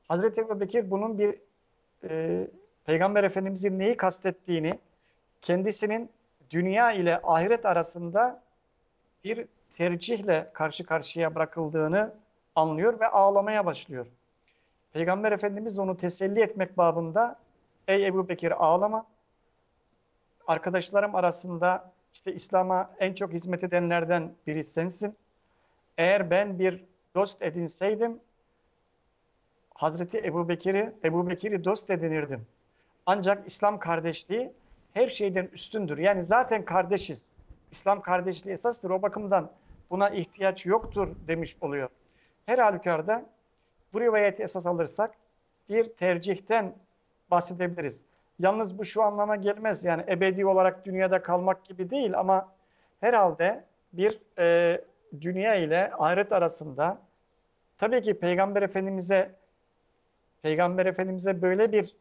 Hazreti Ebu Bekir bunun bir e, Peygamber Efendimizin neyi kastettiğini, kendisinin dünya ile ahiret arasında bir tercihle karşı karşıya bırakıldığını anlıyor ve ağlamaya başlıyor. Peygamber Efendimiz onu teselli etmek babında ey Ebu Bekir ağlama. Arkadaşlarım arasında işte İslam'a en çok hizmet edenlerden biri sensin. Eğer ben bir dost edinseydim Hazreti Ebu Bekir'i Ebu Bekir'i dost edinirdim. Ancak İslam kardeşliği her şeyden üstündür. Yani zaten kardeşiz. İslam kardeşliği esastır. O bakımdan buna ihtiyaç yoktur demiş oluyor. Her halükarda bu rivayeti esas alırsak bir tercihten bahsedebiliriz. Yalnız bu şu anlama gelmez. Yani ebedi olarak dünyada kalmak gibi değil ama herhalde bir e, dünya ile ahiret arasında Tabii ki Peygamber Efendimiz'e Peygamber Efendimiz'e böyle bir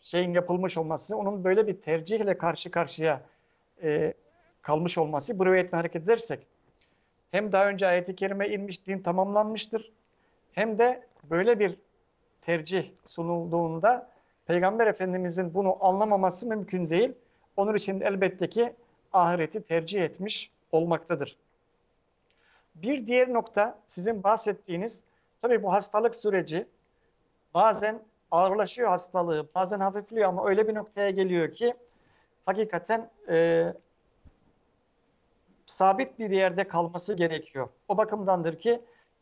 şeyin yapılmış olması, onun böyle bir tercihle karşı karşıya e, kalmış olması bu rivayetle hareket edersek hem daha önce ayet-i kerime inmiş din tamamlanmıştır hem de böyle bir tercih sunulduğunda Peygamber Efendimiz'in bunu anlamaması mümkün değil. Onun için elbette ki ahireti tercih etmiş olmaktadır. Bir diğer nokta sizin bahsettiğiniz tabii bu hastalık süreci bazen ağırlaşıyor hastalığı, bazen hafifliyor ama öyle bir noktaya geliyor ki hakikaten e, sabit bir yerde kalması gerekiyor. O bakımdandır ki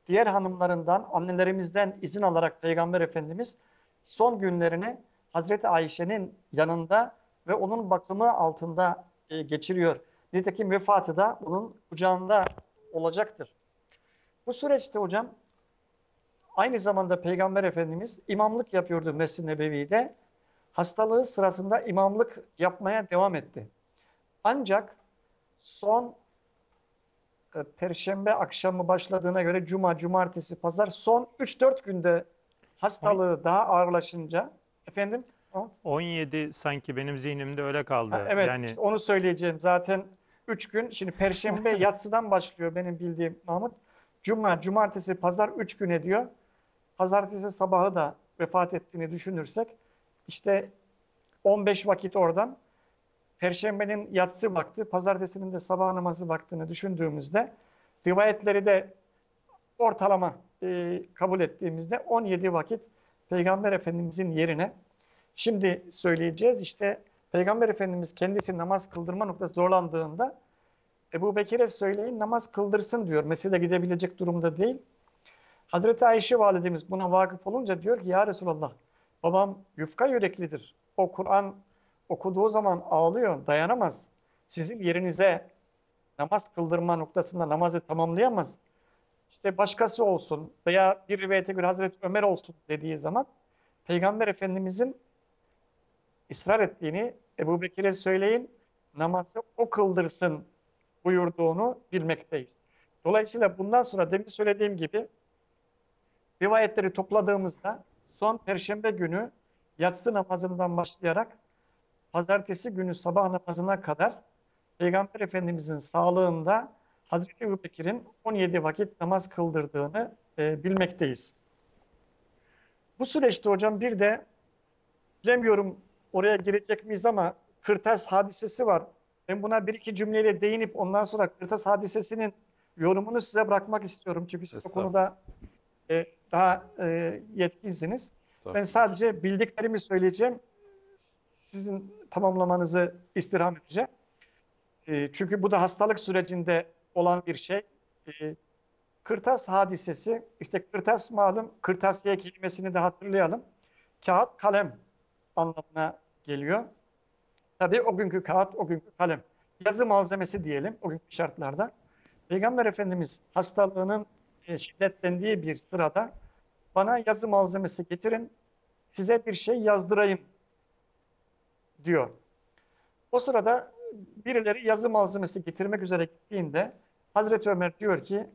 diğer hanımlarından, annelerimizden izin alarak Peygamber Efendimiz son günlerini Hazreti Ayşe'nin yanında ve onun bakımı altında e, geçiriyor. Nitekim vefatı da onun kucağında olacaktır. Bu süreçte hocam aynı zamanda Peygamber Efendimiz imamlık yapıyordu Mescid-i Nebevi'de. Hastalığı sırasında imamlık yapmaya devam etti. Ancak son e, perşembe akşamı başladığına göre cuma, cumartesi, pazar son 3-4 günde hastalığı On... daha ağırlaşınca efendim 17 sanki benim zihnimde öyle kaldı. Ha, evet yani... işte onu söyleyeceğim zaten 3 gün şimdi perşembe [laughs] yatsıdan başlıyor benim bildiğim Mahmut. Cuma, cumartesi, pazar 3 gün ediyor. Pazartesi sabahı da vefat ettiğini düşünürsek işte 15 vakit oradan Perşembenin yatsı vakti, pazartesinin de sabah namazı vaktini düşündüğümüzde rivayetleri de ortalama e, kabul ettiğimizde 17 vakit Peygamber Efendimizin yerine şimdi söyleyeceğiz işte Peygamber Efendimiz kendisi namaz kıldırma noktası zorlandığında Ebu Bekir'e söyleyin namaz kıldırsın diyor. Mescide gidebilecek durumda değil. Hazreti Ayşe validemiz buna vakıf olunca diyor ki ya Resulallah babam yufka yüreklidir. O Kur'an okuduğu zaman ağlıyor, dayanamaz. Sizin yerinize namaz kıldırma noktasında namazı tamamlayamaz. İşte başkası olsun veya bir rivayete göre Hazreti Ömer olsun dediği zaman Peygamber Efendimizin ısrar ettiğini, Ebu Bekir'e söyleyin namazı o kıldırsın buyurduğunu bilmekteyiz. Dolayısıyla bundan sonra demin söylediğim gibi rivayetleri topladığımızda son perşembe günü yatsı namazından başlayarak pazartesi günü sabah namazına kadar Peygamber Efendimizin sağlığında Hazreti Ebu Bekir'in 17 vakit namaz kıldırdığını e, bilmekteyiz. Bu süreçte hocam bir de bilemiyorum oraya girecek miyiz ama Kırtas hadisesi var. Ben buna bir iki cümleyle değinip ondan sonra Kırtas hadisesinin yorumunu size bırakmak istiyorum. Çünkü siz o konuda e, daha e, yetkinsiniz. Ben sadece bildiklerimi söyleyeceğim. Sizin tamamlamanızı istirham edeceğim. E, çünkü bu da hastalık sürecinde olan bir şey. E, kırtas hadisesi, işte kırtas malum, kırtasiye kelimesini de hatırlayalım. Kağıt, kalem anlamına geliyor. Tabii o günkü kağıt, o günkü kalem. Yazı malzemesi diyelim o günkü şartlarda. Peygamber Efendimiz hastalığının e, şiddetlendiği bir sırada bana yazı malzemesi getirin, size bir şey yazdırayım diyor. O sırada birileri yazı malzemesi getirmek üzere gittiğinde Hazreti Ömer diyor ki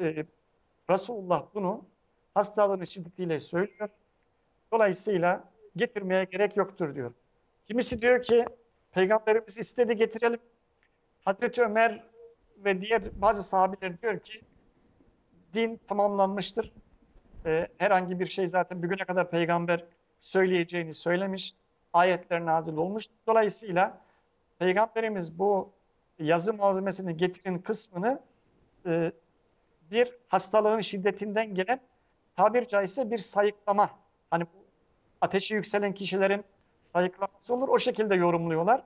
e, Resulullah bunu hastalığının şiddetiyle söylüyor. Dolayısıyla getirmeye gerek yoktur diyor. Kimisi diyor ki peygamberimiz istedi getirelim. Hazreti Ömer ve diğer bazı sahabiler diyor ki din tamamlanmıştır. Ee, herhangi bir şey zaten bugüne kadar peygamber söyleyeceğini söylemiş. Ayetler nazil olmuş. Dolayısıyla peygamberimiz bu yazı malzemesini getirin kısmını e, bir hastalığın şiddetinden gelen tabir caizse bir sayıklama. Hani ateşi yükselen kişilerin sayıklaması olur. O şekilde yorumluyorlar.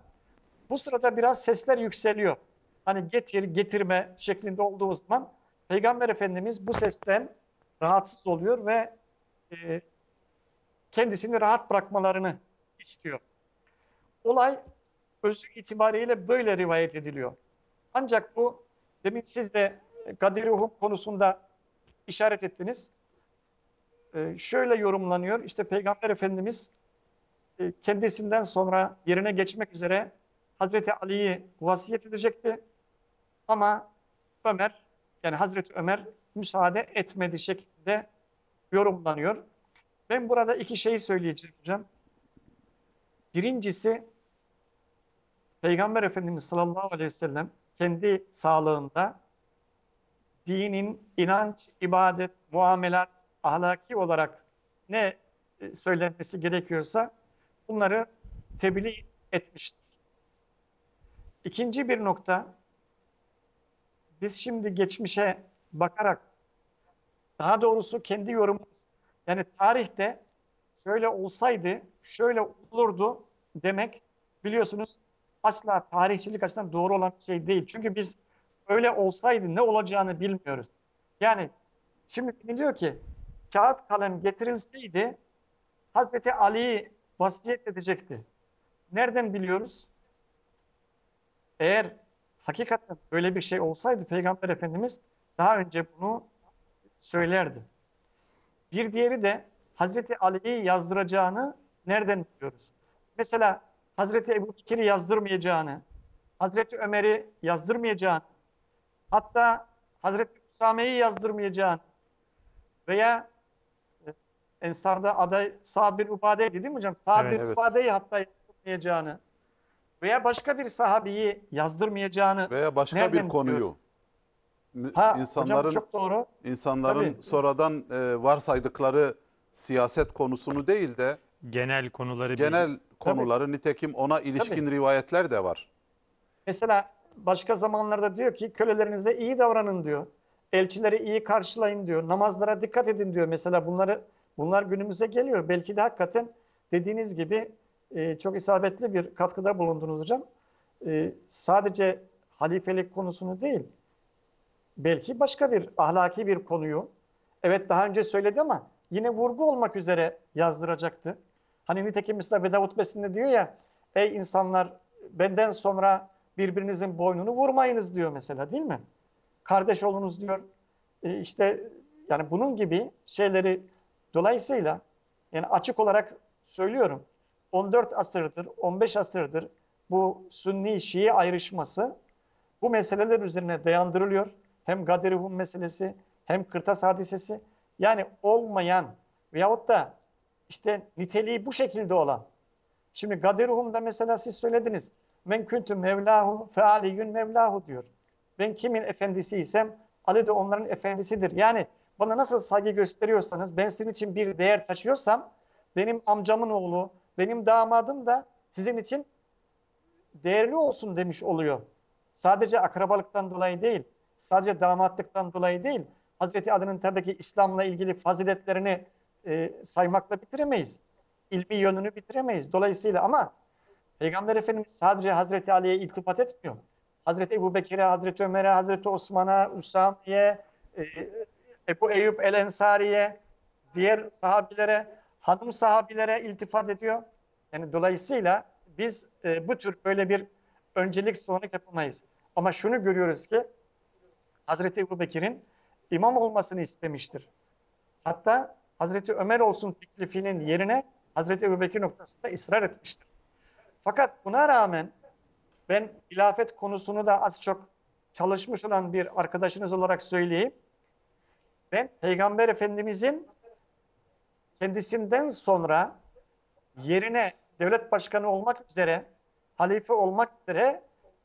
Bu sırada biraz sesler yükseliyor. Hani getir, getirme şeklinde olduğu zaman Peygamber Efendimiz bu sesten rahatsız oluyor ve e, kendisini rahat bırakmalarını istiyor. Olay özü itibariyle böyle rivayet ediliyor. Ancak bu demin siz de Gadiruhum konusunda işaret ettiniz. Ee, şöyle yorumlanıyor. İşte Peygamber Efendimiz e, kendisinden sonra yerine geçmek üzere Hazreti Ali'yi vasiyet edecekti. Ama Ömer, yani Hazreti Ömer müsaade etmedi şeklinde yorumlanıyor. Ben burada iki şeyi söyleyeceğim hocam. Birincisi, Peygamber Efendimiz sallallahu aleyhi ve sellem kendi sağlığında dinin inanç, ibadet, muamelat, ahlaki olarak ne e, söylenmesi gerekiyorsa bunları tebliğ etmiştir. İkinci bir nokta, biz şimdi geçmişe bakarak, daha doğrusu kendi yorumumuz, yani tarihte şöyle olsaydı, şöyle olurdu demek biliyorsunuz asla tarihçilik açısından doğru olan bir şey değil. Çünkü biz öyle olsaydı ne olacağını bilmiyoruz. Yani şimdi deniliyor ki kağıt kalem getirilseydi Hazreti Ali'yi vasiyet edecekti. Nereden biliyoruz? Eğer hakikaten böyle bir şey olsaydı Peygamber Efendimiz daha önce bunu söylerdi. Bir diğeri de Hazreti Ali'yi yazdıracağını nereden biliyoruz? Mesela Hazreti Ebu Bekir'i yazdırmayacağını, Hazreti Ömer'i yazdırmayacağını, hatta Hazreti Usame'yi yazdırmayacağını veya Ensar'da aday Sabir Ubade'ydi değil mi hocam? Sabir evet, evet. Ubade'yi hatta yazdırmayacağını veya başka bir sahabeyi yazdırmayacağını veya başka bir konuyu Ha, insanların hocam çok doğru. insanların Tabii. sonradan e, varsaydıkları siyaset konusunu değil de genel konuları genel bilin. konuları Tabii. nitekim ona ilişkin Tabii. rivayetler de var. Mesela başka zamanlarda diyor ki kölelerinize iyi davranın diyor. Elçileri iyi karşılayın diyor. Namazlara dikkat edin diyor. Mesela bunları Bunlar günümüze geliyor. Belki de hakikaten dediğiniz gibi e, çok isabetli bir katkıda bulundunuz hocam. E, sadece halifelik konusunu değil, belki başka bir ahlaki bir konuyu, evet daha önce söyledi ama yine vurgu olmak üzere yazdıracaktı. Hani nitekim mesela Veda Hutbesi'nde diyor ya, ey insanlar benden sonra birbirinizin boynunu vurmayınız diyor mesela değil mi? Kardeş olunuz diyor. E, işte yani bunun gibi şeyleri Dolayısıyla yani açık olarak söylüyorum 14 asırdır, 15 asırdır bu Sünni-Şii ayrışması bu meseleler üzerine dayandırılıyor. Hem Gadirihun meselesi hem Kırtas hadisesi yani olmayan veyahut da işte niteliği bu şekilde olan. Şimdi Gadirihun'da mesela siz söylediniz. Men küntü mevlahu fe mevlahu diyor. Ben kimin efendisi isem Ali de onların efendisidir. Yani bana nasıl saygı gösteriyorsanız, ben sizin için bir değer taşıyorsam, benim amcamın oğlu, benim damadım da sizin için değerli olsun demiş oluyor. Sadece akrabalıktan dolayı değil, sadece damatlıktan dolayı değil, Hazreti Adem'in tabii ki İslam'la ilgili faziletlerini e, saymakla bitiremeyiz. İlmi yönünü bitiremeyiz. Dolayısıyla ama Peygamber Efendimiz sadece Hazreti Ali'ye iltifat etmiyor. Hazreti Ebu Bekir'e, Hazreti Ömer'e, Hazreti Osman'a, Usami'ye, e, Ebu Eyüp el Ensari'ye, diğer sahabilere, hanım sahabilere iltifat ediyor. Yani dolayısıyla biz e, bu tür böyle bir öncelik sonluk yapamayız. Ama şunu görüyoruz ki Hazreti Ebu Bekir'in imam olmasını istemiştir. Hatta Hazreti Ömer olsun teklifinin yerine Hazreti Ebu Bekir noktasında ısrar etmiştir. Fakat buna rağmen ben ilafet konusunu da az çok çalışmış olan bir arkadaşınız olarak söyleyeyim. Ben Peygamber Efendimizin kendisinden sonra yerine devlet başkanı olmak üzere, halife olmak üzere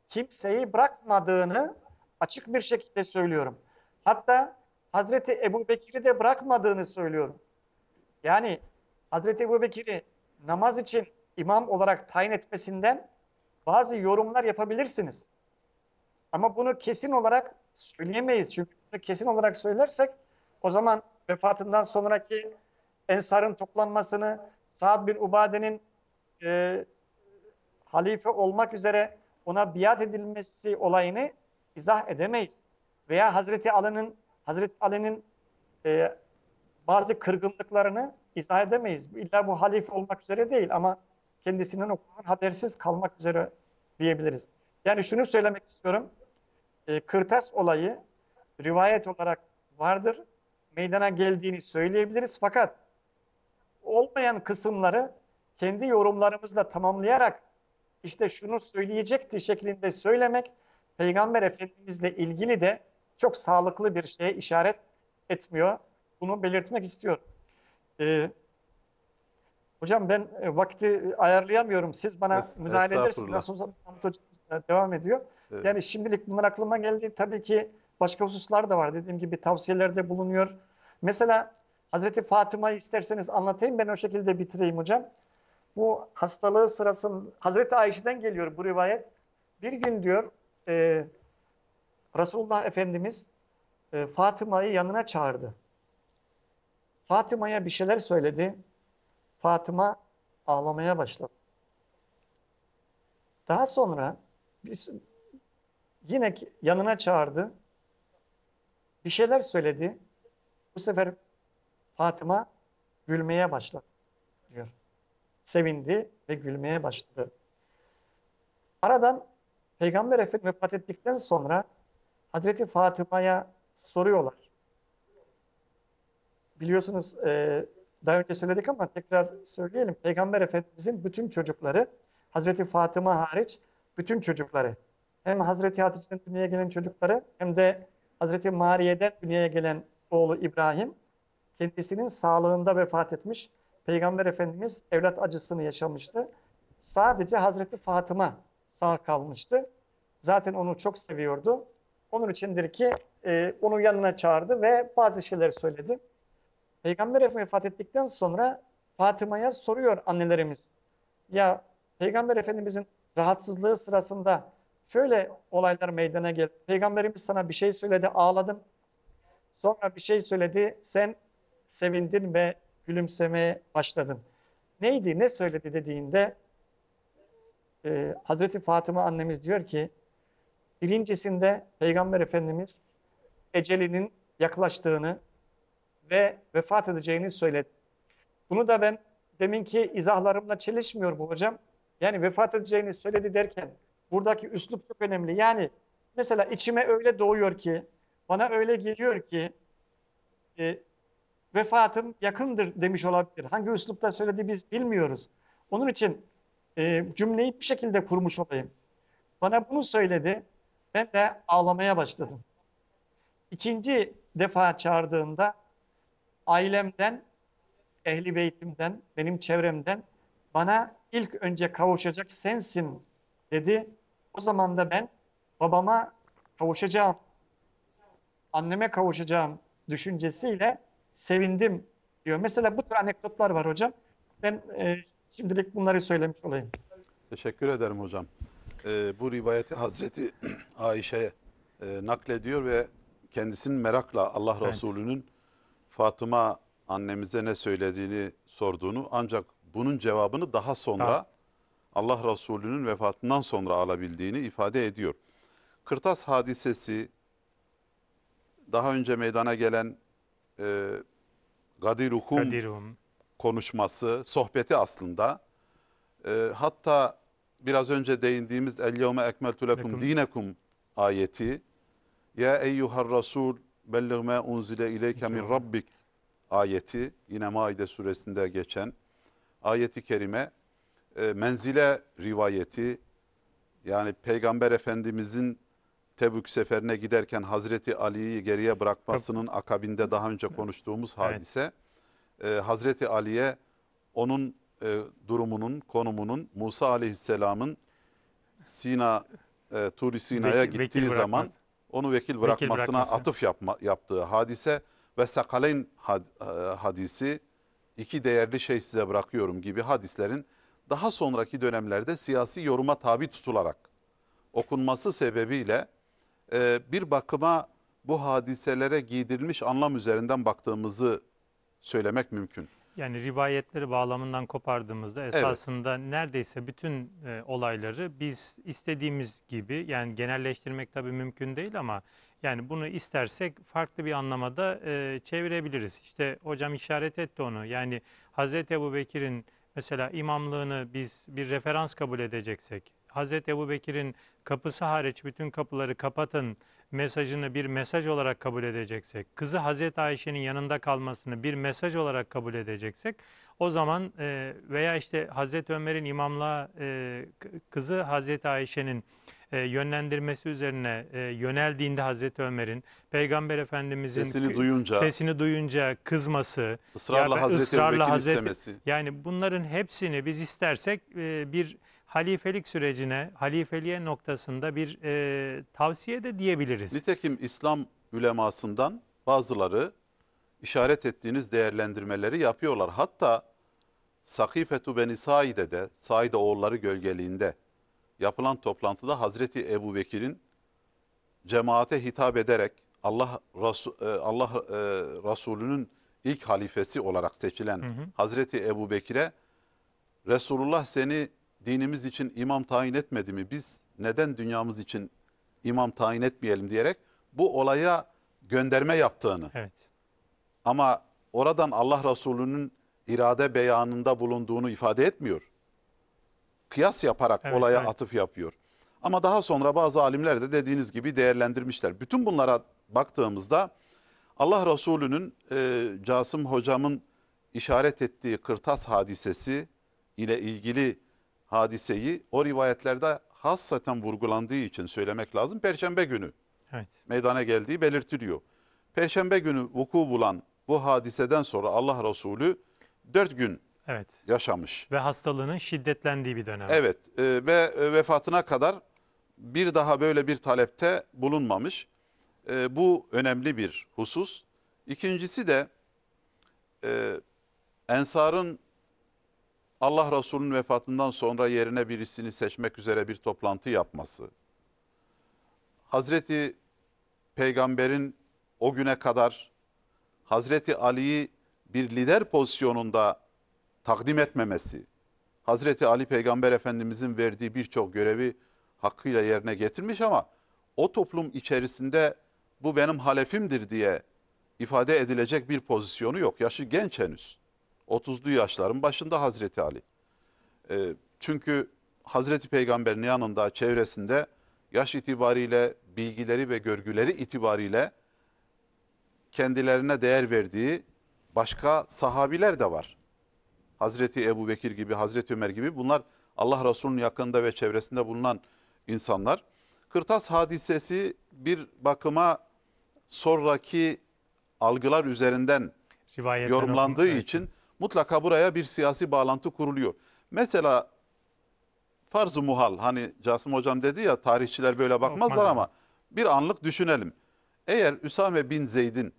kimseyi bırakmadığını açık bir şekilde söylüyorum. Hatta Hazreti Ebu Bekir'i de bırakmadığını söylüyorum. Yani Hazreti Ebu Bekir'i namaz için imam olarak tayin etmesinden bazı yorumlar yapabilirsiniz. Ama bunu kesin olarak söyleyemeyiz. Çünkü bunu kesin olarak söylersek o zaman vefatından sonraki Ensar'ın toplanmasını Sa'd bin Ubade'nin e, halife olmak üzere ona biat edilmesi olayını izah edemeyiz. Veya Hazreti Ali'nin Hazreti Ali'nin e, bazı kırgınlıklarını izah edemeyiz. İlla bu halife olmak üzere değil ama kendisinin okulunun habersiz kalmak üzere diyebiliriz. Yani şunu söylemek istiyorum. E, kırtas olayı rivayet olarak vardır meydana geldiğini söyleyebiliriz fakat olmayan kısımları kendi yorumlarımızla tamamlayarak işte şunu söyleyecekti şeklinde söylemek Peygamber Efendimizle ilgili de çok sağlıklı bir şeye işaret etmiyor. Bunu belirtmek istiyorum. Ee, hocam ben e, vakti ayarlayamıyorum. Siz bana es, müdahale edersiniz. devam ediyor. Evet. Yani şimdilik bunlar aklıma geldi. Tabii ki başka hususlar da var. Dediğim gibi tavsiyelerde bulunuyor. Mesela Hazreti Fatıma'yı isterseniz anlatayım ben o şekilde bitireyim hocam. Bu hastalığı sırasında Hazreti Ayşe'den geliyor bu rivayet. Bir gün diyor e, Resulullah Efendimiz e, Fatıma'yı yanına çağırdı. Fatıma'ya bir şeyler söyledi. Fatıma ağlamaya başladı. Daha sonra biz, yine yanına çağırdı. Bir şeyler söyledi. Bu sefer Fatıma gülmeye başladı diyor. Sevindi ve gülmeye başladı. Aradan Peygamber Efendimiz vefat ettikten sonra Hazreti Fatıma'ya soruyorlar. Biliyorsunuz e, daha önce söyledik ama tekrar söyleyelim. Peygamber Efendimizin bütün çocukları Hazreti Fatıma hariç bütün çocukları hem Hazreti Hatice'den dünyaya gelen çocukları hem de Hazreti Mariye'den dünyaya gelen oğlu İbrahim kendisinin sağlığında vefat etmiş. Peygamber Efendimiz evlat acısını yaşamıştı. Sadece Hazreti Fatıma sağ kalmıştı. Zaten onu çok seviyordu. Onun içindir ki e, onu yanına çağırdı ve bazı şeyler söyledi. Peygamber Efendimiz vefat ettikten sonra Fatıma'ya soruyor annelerimiz. Ya Peygamber Efendimizin rahatsızlığı sırasında şöyle olaylar meydana geldi. Peygamberimiz sana bir şey söyledi, ağladım. Sonra bir şey söyledi. Sen sevindin ve gülümsemeye başladın. Neydi, ne söyledi dediğinde e, Hazreti Fatıma annemiz diyor ki birincisinde Peygamber Efendimiz ecelinin yaklaştığını ve vefat edeceğini söyledi. Bunu da ben deminki izahlarımla çelişmiyor bu hocam. Yani vefat edeceğini söyledi derken buradaki üslup çok önemli. Yani mesela içime öyle doğuyor ki bana öyle geliyor ki e, vefatım yakındır demiş olabilir. Hangi üslupta söyledi biz bilmiyoruz. Onun için e, cümleyi bir şekilde kurmuş olayım. Bana bunu söyledi. Ben de ağlamaya başladım. İkinci defa çağırdığında ailemden, ehli beytimden, benim çevremden bana ilk önce kavuşacak sensin dedi. O zaman da ben babama kavuşacağım anneme kavuşacağım düşüncesiyle sevindim diyor. Mesela bu tür anekdotlar var hocam. Ben e, şimdilik bunları söylemiş olayım. Teşekkür ederim hocam. Ee, bu rivayeti Hazreti [clears throat] Ayşe'ye e, naklediyor ve kendisinin merakla Allah evet. Resulü'nün Fatıma annemize ne söylediğini sorduğunu ancak bunun cevabını daha sonra Allah Resulü'nün vefatından sonra alabildiğini ifade ediyor. Kırtas hadisesi, daha önce meydana gelen e, Gadiruhum, Gadiruhum konuşması, sohbeti aslında. E, hatta biraz önce değindiğimiz El yevme ekmeltu lekum dinekum ayeti. Ya eyyuhar rasul belligh unzile ileyke min rabbik ayeti yine Maide suresinde geçen ayeti kerime e, menzile rivayeti yani Peygamber Efendimizin Tebük seferine giderken Hazreti Ali'yi geriye bırakmasının akabinde daha önce konuştuğumuz hadise evet. e, Hazreti Ali'ye onun e, durumunun, konumunun Musa Aleyhisselam'ın Sina e, Turi Sina'ya Vek, gittiği vekil zaman onu vekil bırakmasına vekil atıf yapma, yaptığı hadise ve Sakal'in e, hadisi iki değerli şey size bırakıyorum gibi hadislerin daha sonraki dönemlerde siyasi yoruma tabi tutularak okunması sebebiyle e, bir bakıma bu hadiselere giydirilmiş anlam üzerinden baktığımızı söylemek mümkün. Yani rivayetleri bağlamından kopardığımızda esasında evet. neredeyse bütün e, olayları biz istediğimiz gibi yani genelleştirmek tabii mümkün değil ama yani bunu istersek farklı bir anlamada e, çevirebiliriz. İşte hocam işaret etti onu yani Hazreti Ebu Bekir'in mesela imamlığını biz bir referans kabul edeceksek Hazreti Ebu Bekir'in kapısı hariç bütün kapıları kapatın mesajını bir mesaj olarak kabul edeceksek, kızı Hazreti Ayşe'nin yanında kalmasını bir mesaj olarak kabul edeceksek, o zaman e, veya işte Hazreti Ömer'in imamla e, kızı Hazreti Ayşe'nin e, yönlendirmesi üzerine e, yöneldiğinde Hazreti Ömer'in Peygamber Efendimizin sesini duyunca, sesini duyunca kızması, ısrarla ya, Hazreti ısrarla Hazreti, istemesi. Yani bunların hepsini biz istersek bir halifelik sürecine, halifeliğe noktasında bir e, tavsiye de diyebiliriz. Nitekim İslam ülemasından bazıları işaret ettiğiniz değerlendirmeleri yapıyorlar. Hatta Sakifetu Beni Said'e de, Said'e oğulları gölgeliğinde yapılan toplantıda Hazreti Ebu Bekir'in cemaate hitap ederek Allah Resul, e, Allah e, Resulü'nün ilk halifesi olarak seçilen hı hı. Hazreti Ebu Bekir'e Resulullah seni dinimiz için imam tayin etmedi mi? Biz neden dünyamız için imam tayin etmeyelim diyerek bu olaya gönderme yaptığını. Evet. Ama oradan Allah Resulü'nün irade beyanında bulunduğunu ifade etmiyor. Kıyas yaparak evet, olaya evet. atıf yapıyor. Ama daha sonra bazı alimler de dediğiniz gibi değerlendirmişler. Bütün bunlara baktığımızda Allah Resulü'nün e, Casım hocamın işaret ettiği kırtas hadisesi ile ilgili hadiseyi o rivayetlerde hassaten vurgulandığı için söylemek lazım. Perşembe günü evet. meydana geldiği belirtiliyor. Perşembe günü vuku bulan bu hadiseden sonra Allah Resulü dört gün evet. yaşamış. Ve hastalığının şiddetlendiği bir dönem. Evet e, ve e, vefatına kadar bir daha böyle bir talepte bulunmamış. E, bu önemli bir husus. İkincisi de e, Ensar'ın Allah Resulü'nün vefatından sonra yerine birisini seçmek üzere bir toplantı yapması, Hazreti Peygamber'in o güne kadar Hazreti Ali'yi bir lider pozisyonunda takdim etmemesi, Hazreti Ali Peygamber Efendimizin verdiği birçok görevi hakkıyla yerine getirmiş ama o toplum içerisinde bu benim halefimdir diye ifade edilecek bir pozisyonu yok. Yaşı genç henüz. 30'lu yaşların başında Hazreti Ali. E, çünkü Hazreti Peygamber'in yanında, çevresinde yaş itibariyle, bilgileri ve görgüleri itibariyle kendilerine değer verdiği başka sahabiler de var. Hazreti Ebu Bekir gibi, Hazreti Ömer gibi bunlar Allah Resulü'nün yakında ve çevresinde bulunan insanlar. Kırtas hadisesi bir bakıma sonraki algılar üzerinden Rivayetten yorumlandığı okumuş. için mutlaka buraya bir siyasi bağlantı kuruluyor. Mesela farz-ı muhal hani Casım Hocam dedi ya tarihçiler böyle bakmazlar Bakmaz ama bir anlık düşünelim. Eğer Üsame bin Zeyd'in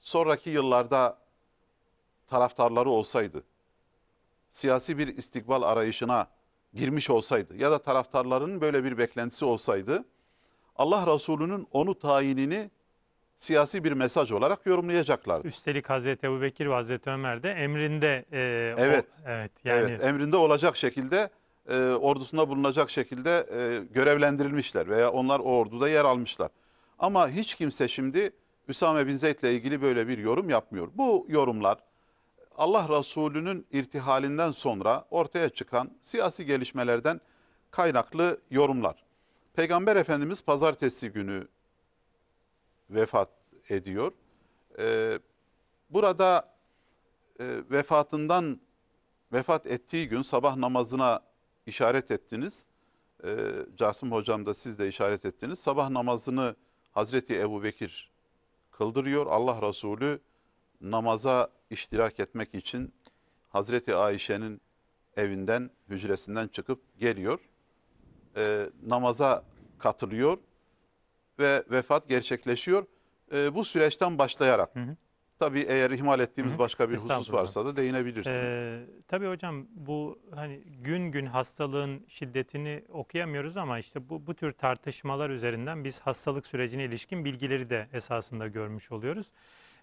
sonraki yıllarda taraftarları olsaydı, siyasi bir istikbal arayışına girmiş olsaydı ya da taraftarlarının böyle bir beklentisi olsaydı, Allah Resulü'nün onu tayinini siyasi bir mesaj olarak yorumlayacaklardı. Üstelik Hazreti Ebu Bekir ve Hazreti Ömer de emrinde e, evet, o, evet, yani... evet emrinde olacak şekilde e, ordusunda bulunacak şekilde e, görevlendirilmişler veya onlar o orduda yer almışlar. Ama hiç kimse şimdi Üsame Bin Zeyd ile ilgili böyle bir yorum yapmıyor. Bu yorumlar Allah Resulü'nün irtihalinden sonra ortaya çıkan siyasi gelişmelerden kaynaklı yorumlar. Peygamber Efendimiz pazartesi günü vefat ediyor. E, burada e, vefatından vefat ettiği gün sabah namazına işaret ettiniz. E, Casım Hocam da siz de işaret ettiniz. Sabah namazını Hazreti Ebu Bekir kıldırıyor. Allah Resulü namaza iştirak etmek için Hazreti Ayşe'nin evinden, hücresinden çıkıp geliyor. E, namaza katılıyor ve vefat gerçekleşiyor. E, bu süreçten başlayarak. Hı hı. Tabii eğer ihmal ettiğimiz başka bir husus varsa da değinebilirsiniz. Ee, tabii hocam bu hani gün gün hastalığın şiddetini okuyamıyoruz ama işte bu, bu tür tartışmalar üzerinden biz hastalık sürecine ilişkin bilgileri de esasında görmüş oluyoruz.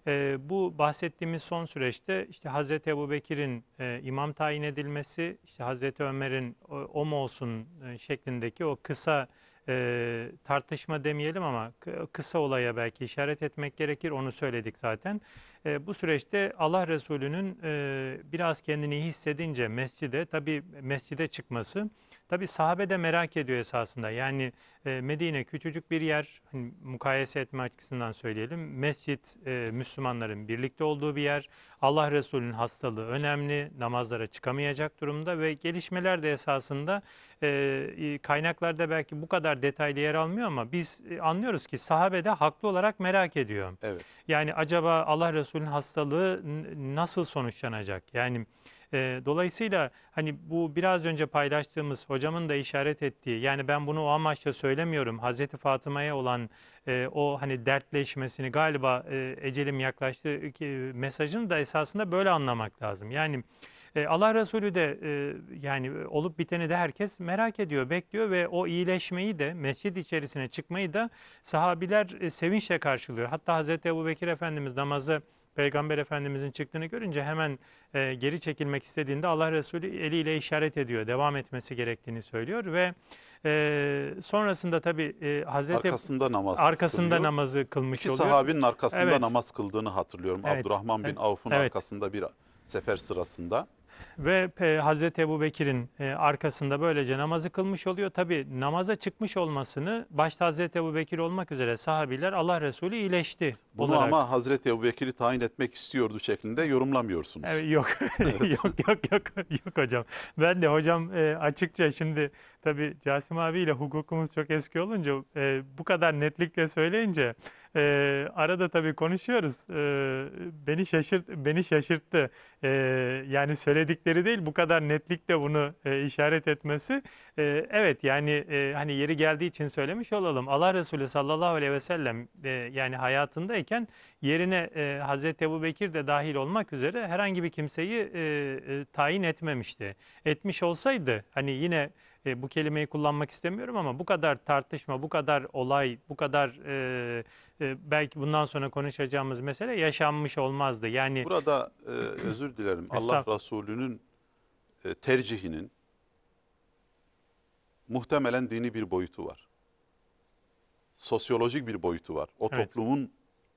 Ee, bu bahsettiğimiz son süreçte işte Hazreti Ebu Bekir'in e, imam tayin edilmesi, işte Hazreti Ömer'in o, o mu olsun e, şeklindeki o kısa e, tartışma demeyelim ama kısa olaya belki işaret etmek gerekir. Onu söyledik zaten. E, bu süreçte Allah Resulü'nün e, biraz kendini hissedince mescide, tabii mescide çıkması Tabi sahabe de merak ediyor esasında. Yani e, Medine küçücük bir yer, hani mukayese etme açısından söyleyelim. Mescit e, Müslümanların birlikte olduğu bir yer. Allah Resulü'nün hastalığı önemli, namazlara çıkamayacak durumda ve gelişmeler de esasında e, kaynaklarda belki bu kadar detaylı yer almıyor ama biz e, anlıyoruz ki sahabe de haklı olarak merak ediyor. Evet. Yani acaba Allah Resulü'nün hastalığı nasıl sonuçlanacak? Yani e, dolayısıyla hani bu biraz önce paylaştığımız hocamın da işaret ettiği yani ben bunu o amaçla söylemiyorum. Hazreti Fatıma'ya olan e, o hani dertleşmesini galiba e, ecelim yaklaştı e, mesajını da esasında böyle anlamak lazım. Yani e, Allah Resulü de e, yani olup biteni de herkes merak ediyor, bekliyor ve o iyileşmeyi de mescid içerisine çıkmayı da sahabiler e, sevinçle karşılıyor. Hatta Hazreti Ebu Bekir Efendimiz namazı Peygamber Efendimizin çıktığını görünce hemen e, geri çekilmek istediğinde Allah Resulü eliyle işaret ediyor. Devam etmesi gerektiğini söylüyor ve e, sonrasında tabi e, Hazreti arkasında namaz arkasında kılıyor. namazı kılmış İki oluyor. sahabinin arkasında evet. namaz kıldığını hatırlıyorum. Evet. Abdurrahman bin evet. evet. arkasında bir sefer sırasında ve e, Hazreti Ebu Bekir'in e, arkasında böylece namazı kılmış oluyor. Tabi namaza çıkmış olmasını başta Hazreti Ebu Bekir olmak üzere sahabiler Allah Resulü iyileşti. Bunu olarak... ama Hazreti Ebubekir'i tayin etmek istiyordu şeklinde yorumlamıyorsunuz. Evet, yok. [laughs] Evet. yok yok yok yok hocam. Ben de hocam e, açıkça şimdi tabii Casim abiyle hukukumuz çok eski olunca e, bu kadar netlikle söyleyince e, arada tabii konuşuyoruz. E, beni şaşırt beni şaşırttı. E, yani söyledikleri değil bu kadar netlikle bunu e, işaret etmesi. E, evet yani e, hani yeri geldiği için söylemiş olalım. Allah Resulü sallallahu aleyhi ve sellem e, yani hayatında gereken yerine e, Hazreti Ebu Bekir de dahil olmak üzere herhangi bir kimseyi e, e, tayin etmemişti. Etmiş olsaydı hani yine e, bu kelimeyi kullanmak istemiyorum ama bu kadar tartışma, bu kadar olay, bu kadar e, e, belki bundan sonra konuşacağımız mesele yaşanmış olmazdı. Yani burada e, özür dilerim [coughs] Allah Resulü'nün e, tercihinin muhtemelen dini bir boyutu var. Sosyolojik bir boyutu var. O evet. toplumun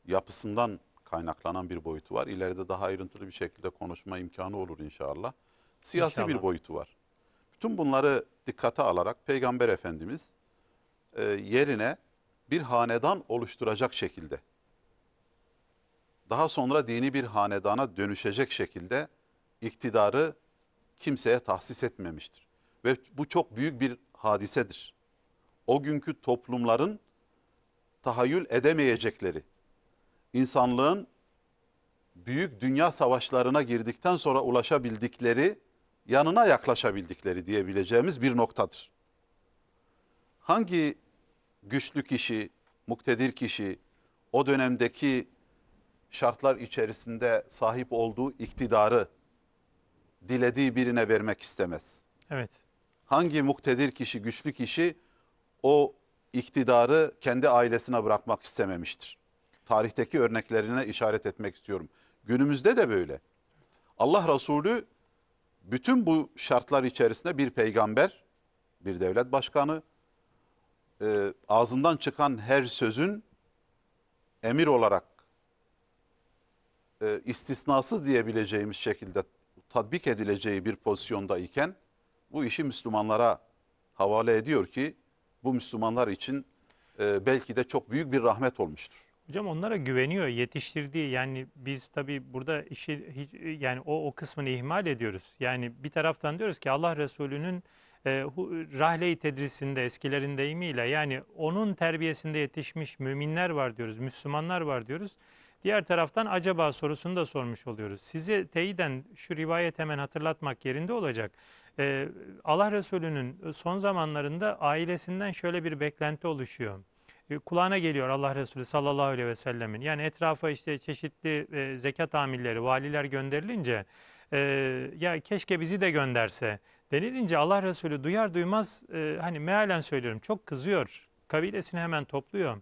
yapısından kaynaklanan bir boyutu var. İleride daha ayrıntılı bir şekilde konuşma imkanı olur inşallah. Siyasi inşallah. bir boyutu var. Bütün bunları dikkate alarak Peygamber Efendimiz e, yerine bir hanedan oluşturacak şekilde, daha sonra dini bir hanedana dönüşecek şekilde iktidarı kimseye tahsis etmemiştir. Ve bu çok büyük bir hadisedir. O günkü toplumların tahayyül edemeyecekleri, insanlığın büyük dünya savaşlarına girdikten sonra ulaşabildikleri, yanına yaklaşabildikleri diyebileceğimiz bir noktadır. Hangi güçlü kişi, muktedir kişi o dönemdeki şartlar içerisinde sahip olduğu iktidarı dilediği birine vermek istemez. Evet. Hangi muktedir kişi, güçlü kişi o iktidarı kendi ailesine bırakmak istememiştir tarihteki örneklerine işaret etmek istiyorum. Günümüzde de böyle. Allah Resulü bütün bu şartlar içerisinde bir peygamber, bir devlet başkanı, e, ağzından çıkan her sözün emir olarak e, istisnasız diyebileceğimiz şekilde tatbik edileceği bir pozisyonda iken bu işi Müslümanlara havale ediyor ki bu Müslümanlar için e, belki de çok büyük bir rahmet olmuştur. Hocam onlara güveniyor, yetiştirdiği yani biz tabii burada işi hiç, yani o o kısmını ihmal ediyoruz. Yani bir taraftan diyoruz ki Allah Resulü'nün e, rahle-i tedrisinde eskilerin deyimiyle yani onun terbiyesinde yetişmiş müminler var diyoruz, Müslümanlar var diyoruz. Diğer taraftan acaba sorusunu da sormuş oluyoruz. Sizi teyiden şu rivayet hemen hatırlatmak yerinde olacak. Ee, Allah Resulü'nün son zamanlarında ailesinden şöyle bir beklenti oluşuyor. Ee, kulağına geliyor Allah Resulü sallallahu aleyhi ve sellemin. Yani etrafa işte çeşitli e, zekat amirleri, valiler gönderilince e, ya keşke bizi de gönderse denilince Allah Resulü duyar duymaz e, hani mealen söylüyorum çok kızıyor. Kabilesini hemen topluyor.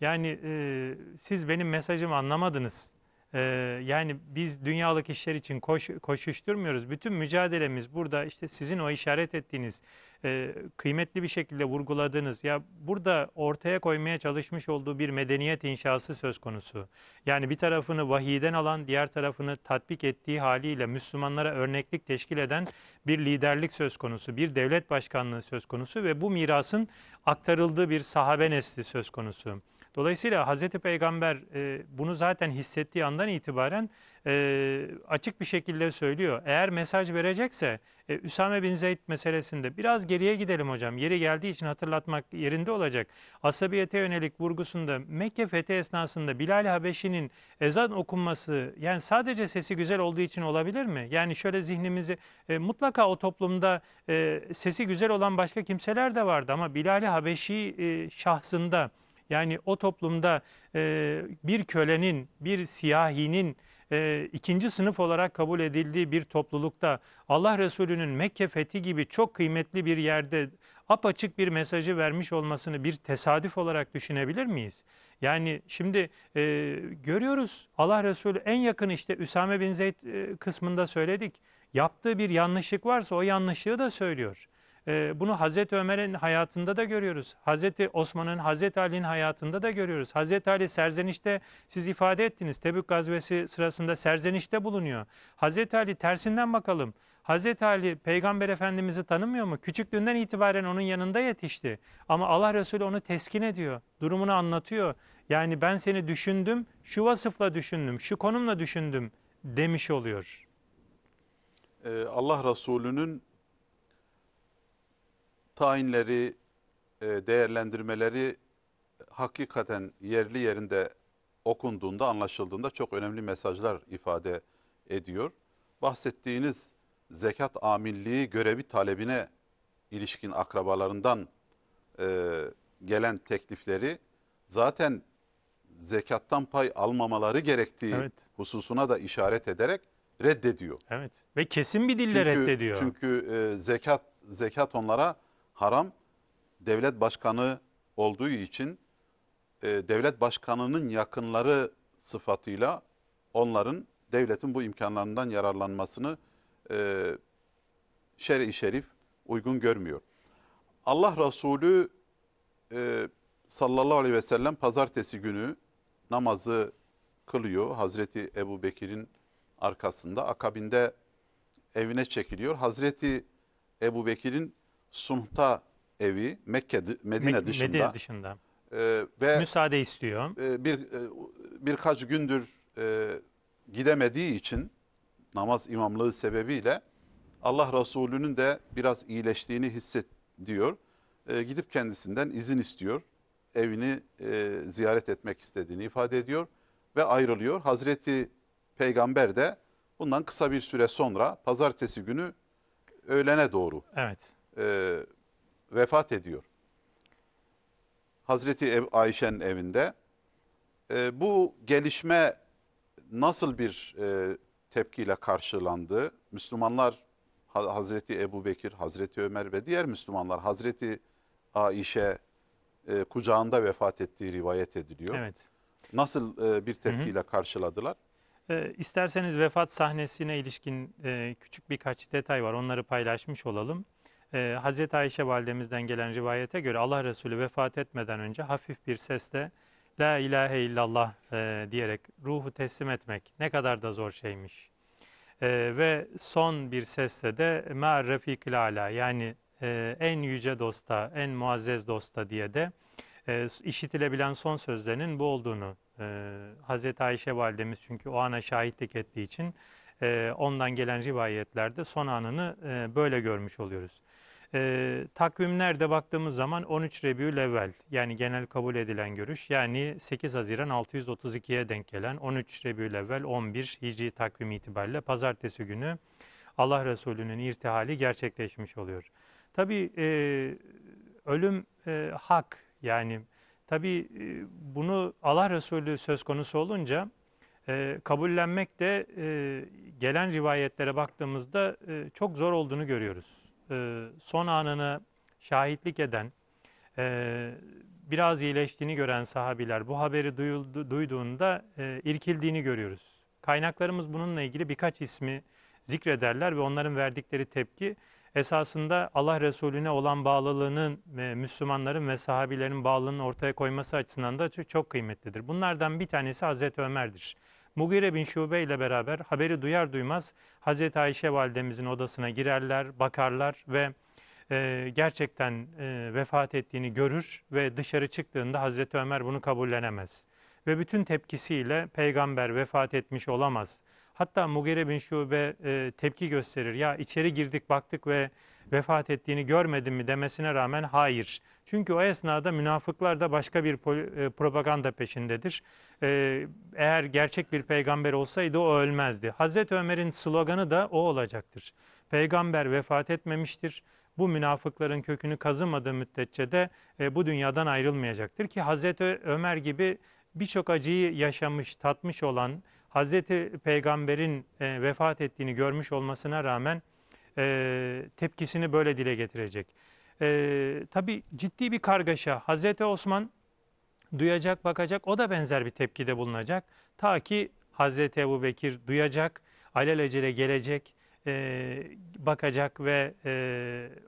Yani e, siz benim mesajımı anlamadınız. Ee, yani biz dünyalık işler için koş, koşuşturmuyoruz. Bütün mücadelemiz burada işte sizin o işaret ettiğiniz, e, kıymetli bir şekilde vurguladığınız ya burada ortaya koymaya çalışmış olduğu bir medeniyet inşası söz konusu. Yani bir tarafını vahiyden alan, diğer tarafını tatbik ettiği haliyle Müslümanlara örneklik teşkil eden bir liderlik söz konusu, bir devlet başkanlığı söz konusu ve bu mirasın aktarıldığı bir sahabe nesli söz konusu. Dolayısıyla Hazreti Peygamber e, bunu zaten hissettiği andan itibaren e, açık bir şekilde söylüyor. Eğer mesaj verecekse e, Üsame bin Zeyd meselesinde biraz geriye gidelim hocam. Yeri geldiği için hatırlatmak yerinde olacak. Asabiyete yönelik vurgusunda Mekke fethi esnasında Bilal Habeşi'nin ezan okunması yani sadece sesi güzel olduğu için olabilir mi? Yani şöyle zihnimizi e, mutlaka o toplumda e, sesi güzel olan başka kimseler de vardı ama Bilal Habeşi e, şahsında yani o toplumda e, bir kölenin, bir siyahinin e, ikinci sınıf olarak kabul edildiği bir toplulukta Allah Resulü'nün Mekke fethi gibi çok kıymetli bir yerde apaçık bir mesajı vermiş olmasını bir tesadüf olarak düşünebilir miyiz? Yani şimdi e, görüyoruz Allah Resulü en yakın işte Üsame bin Zeyd e, kısmında söyledik. Yaptığı bir yanlışlık varsa o yanlışlığı da söylüyor. Ee, bunu Hazreti Ömer'in hayatında da görüyoruz. Hazreti Osman'ın, Hazreti Ali'nin hayatında da görüyoruz. Hazreti Ali serzenişte siz ifade ettiniz. Tebük gazvesi sırasında serzenişte bulunuyor. Hazreti Ali tersinden bakalım. Hazreti Ali peygamber efendimizi tanımıyor mu? Küçüklüğünden itibaren onun yanında yetişti. Ama Allah Resulü onu teskin ediyor. Durumunu anlatıyor. Yani ben seni düşündüm, şu vasıfla düşündüm, şu konumla düşündüm demiş oluyor. Ee, Allah Resulü'nün tayinleri, e, değerlendirmeleri hakikaten yerli yerinde okunduğunda, anlaşıldığında çok önemli mesajlar ifade ediyor. Bahsettiğiniz zekat amilliği görevi talebine ilişkin akrabalarından e, gelen teklifleri zaten zekattan pay almamaları gerektiği evet. hususuna da işaret ederek reddediyor. Evet ve kesin bir dille çünkü, reddediyor. Çünkü e, zekat zekat onlara haram devlet başkanı olduğu için e, devlet başkanının yakınları sıfatıyla onların devletin bu imkanlarından yararlanmasını e, şer'i şerif uygun görmüyor. Allah Resulü e, sallallahu aleyhi ve sellem pazartesi günü namazı kılıyor. Hazreti Ebu Bekir'in arkasında akabinde evine çekiliyor. Hazreti Ebu Bekir'in Sunta evi Mekke, Medine Me dışında. Medine dışında. E, ve Müsaade istiyor. E, bir e, Birkaç gündür e, gidemediği için namaz imamlığı sebebiyle Allah Resulü'nün de biraz iyileştiğini hisset diyor. E, gidip kendisinden izin istiyor. Evini e, ziyaret etmek istediğini ifade ediyor ve ayrılıyor. Hazreti Peygamber de bundan kısa bir süre sonra pazartesi günü öğlene doğru evet e, vefat ediyor. Hazreti Ayşe'nin evinde. E, bu gelişme nasıl bir e, tepkiyle karşılandı? Müslümanlar Hazreti Ebu Bekir, Hazreti Ömer ve diğer Müslümanlar Hazreti Ayşe e, kucağında vefat ettiği rivayet ediliyor. Evet. Nasıl e, bir tepkiyle hı hı. karşıladılar? E, isterseniz vefat sahnesine ilişkin e, küçük birkaç detay var. Onları paylaşmış olalım e, Hazreti Ayşe validemizden gelen rivayete göre Allah Resulü vefat etmeden önce hafif bir sesle La ilahe illallah e, diyerek ruhu teslim etmek ne kadar da zor şeymiş. E, ve son bir sesle de Ma refikil ala yani e, en yüce dosta, en muazzez dosta diye de e, işitilebilen son sözlerinin bu olduğunu e, Hazreti Ayşe validemiz çünkü o ana şahitlik ettiği için e, ondan gelen rivayetlerde son anını e, böyle görmüş oluyoruz. E, ee, takvimlerde baktığımız zaman 13 Rebiül evvel yani genel kabul edilen görüş yani 8 Haziran 632'ye denk gelen 13 Rebiül evvel 11 Hicri takvim itibariyle pazartesi günü Allah Resulü'nün irtihali gerçekleşmiş oluyor. Tabi e, ölüm e, hak yani tabi e, bunu Allah Resulü söz konusu olunca e, kabullenmek de e, gelen rivayetlere baktığımızda e, çok zor olduğunu görüyoruz. E, son anını şahitlik eden, e, biraz iyileştiğini gören sahabiler bu haberi duyuldu, duyduğunda e, irkildiğini görüyoruz. Kaynaklarımız bununla ilgili birkaç ismi zikrederler ve onların verdikleri tepki esasında Allah Resulüne olan bağlılığının Müslümanların ve sahabilerin bağlılığını ortaya koyması açısından da çok, çok kıymetlidir. Bunlardan bir tanesi Hazreti Ömer'dir. Mugire bin Şube ile beraber haberi duyar duymaz Hazreti Ayşe validemizin odasına girerler, bakarlar ve e, gerçekten e, vefat ettiğini görür ve dışarı çıktığında Hazreti Ömer bunu kabullenemez. Ve bütün tepkisiyle peygamber vefat etmiş olamaz. Hatta Mugire bin Şube e, tepki gösterir. Ya içeri girdik baktık ve vefat ettiğini görmedim mi demesine rağmen hayır çünkü o esnada münafıklar da başka bir e, propaganda peşindedir. E, eğer gerçek bir peygamber olsaydı o ölmezdi. Hazreti Ömer'in sloganı da o olacaktır. Peygamber vefat etmemiştir. Bu münafıkların kökünü kazımadığı müddetçe de e, bu dünyadan ayrılmayacaktır ki Hazreti Ömer gibi birçok acıyı yaşamış, tatmış olan Hazreti Peygamber'in vefat ettiğini görmüş olmasına rağmen tepkisini böyle dile getirecek. E, tabii ciddi bir kargaşa. Hazreti Osman duyacak, bakacak. O da benzer bir tepkide bulunacak. Ta ki Hazreti Ebu Bekir duyacak, alelacele gelecek, e, bakacak ve e,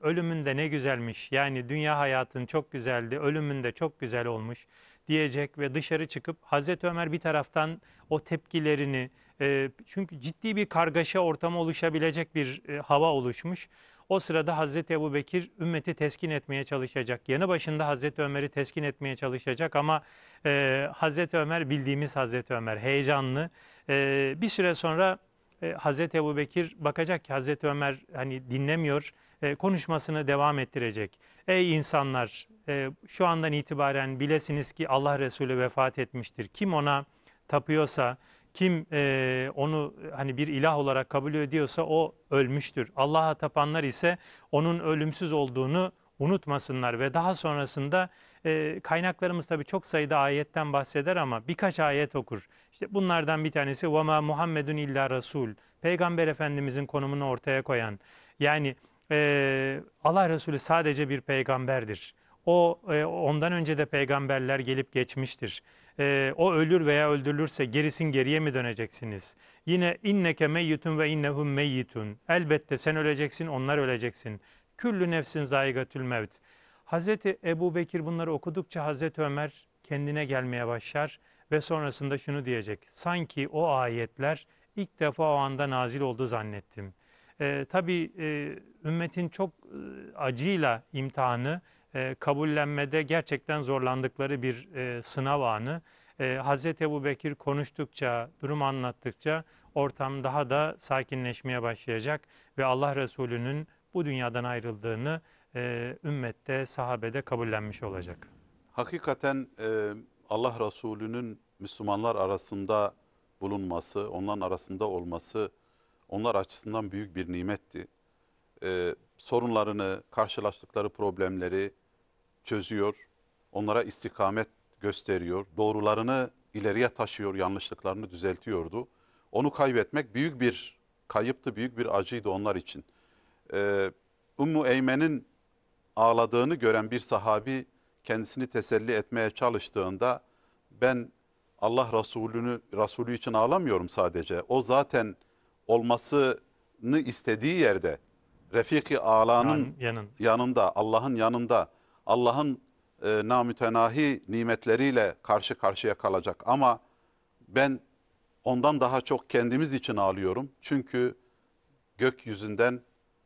ölümün ne güzelmiş. Yani dünya hayatın çok güzeldi, ölümünde çok güzel olmuş diyecek ve dışarı çıkıp Hazreti Ömer bir taraftan o tepkilerini, e, çünkü ciddi bir kargaşa ortamı oluşabilecek bir e, hava oluşmuş. O sırada Hazreti Ebu Bekir ümmeti teskin etmeye çalışacak. Yanı başında Hazreti Ömer'i teskin etmeye çalışacak ama e, Hazreti Ömer bildiğimiz Hazreti Ömer heyecanlı. E, bir süre sonra e, Hazreti Ebu Bekir bakacak ki Hazreti Ömer hani dinlemiyor e, konuşmasını devam ettirecek. Ey insanlar e, şu andan itibaren bilesiniz ki Allah Resulü vefat etmiştir. Kim ona tapıyorsa kim e, onu e, hani bir ilah olarak kabul ediyorsa o ölmüştür. Allah'a tapanlar ise onun ölümsüz olduğunu unutmasınlar ve daha sonrasında e, kaynaklarımız tabi çok sayıda ayetten bahseder ama birkaç ayet okur. İşte bunlardan bir tanesi وَمَا Muhammedun illa Rasul. Peygamber Efendimizin konumunu ortaya koyan. Yani e, Allah Resulü sadece bir peygamberdir. O e, ondan önce de peygamberler gelip geçmiştir. E, o ölür veya öldürülürse gerisin geriye mi döneceksiniz? Yine inneke meyyitun ve innehum meyyitun. Elbette sen öleceksin, onlar öleceksin. Küllü nefsin zayigatül mevt. Hazreti Ebu Bekir bunları okudukça Hazreti Ömer kendine gelmeye başlar ve sonrasında şunu diyecek. Sanki o ayetler ilk defa o anda nazil oldu zannettim. E, tabii e, ümmetin çok e, acıyla imtihanı e, kabullenmede gerçekten zorlandıkları bir e, sınav anı. E, Hz. Ebu Bekir konuştukça, durum anlattıkça ortam daha da sakinleşmeye başlayacak ve Allah Resulü'nün bu dünyadan ayrıldığını e, ümmette, sahabede kabullenmiş olacak. Hakikaten e, Allah Resulü'nün Müslümanlar arasında bulunması, onların arasında olması onlar açısından büyük bir nimetti. E, sorunlarını, karşılaştıkları problemleri, çözüyor, onlara istikamet gösteriyor, doğrularını ileriye taşıyor, yanlışlıklarını düzeltiyordu. Onu kaybetmek büyük bir kayıptı, büyük bir acıydı onlar için. Ee, Ümmü Eymen'in ağladığını gören bir sahabi kendisini teselli etmeye çalıştığında ben Allah Resulü'nü Resulü için ağlamıyorum sadece. O zaten olmasını istediği yerde Refiki Ala'nın Yan, yanında, Allah'ın yanında Allah'ın e, namütenahi nimetleriyle karşı karşıya kalacak. Ama ben ondan daha çok kendimiz için ağlıyorum. Çünkü gökyüzünden,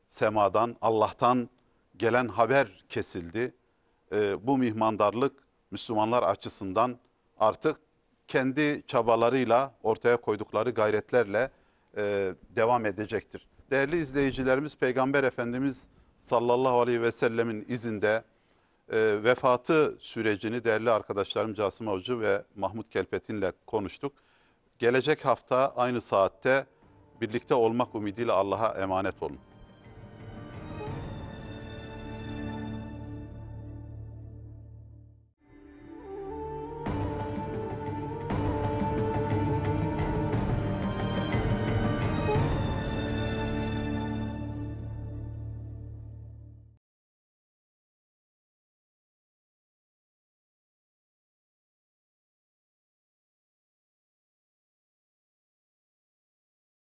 semadan, Allah'tan gelen haber kesildi. E, bu mihmandarlık Müslümanlar açısından artık kendi çabalarıyla, ortaya koydukları gayretlerle e, devam edecektir. Değerli izleyicilerimiz Peygamber Efendimiz sallallahu aleyhi ve sellemin izinde e, vefatı sürecini değerli arkadaşlarım Casım Avcı ve Mahmut Kelpet'inle konuştuk. Gelecek hafta aynı saatte birlikte olmak ümidiyle Allah'a emanet olun.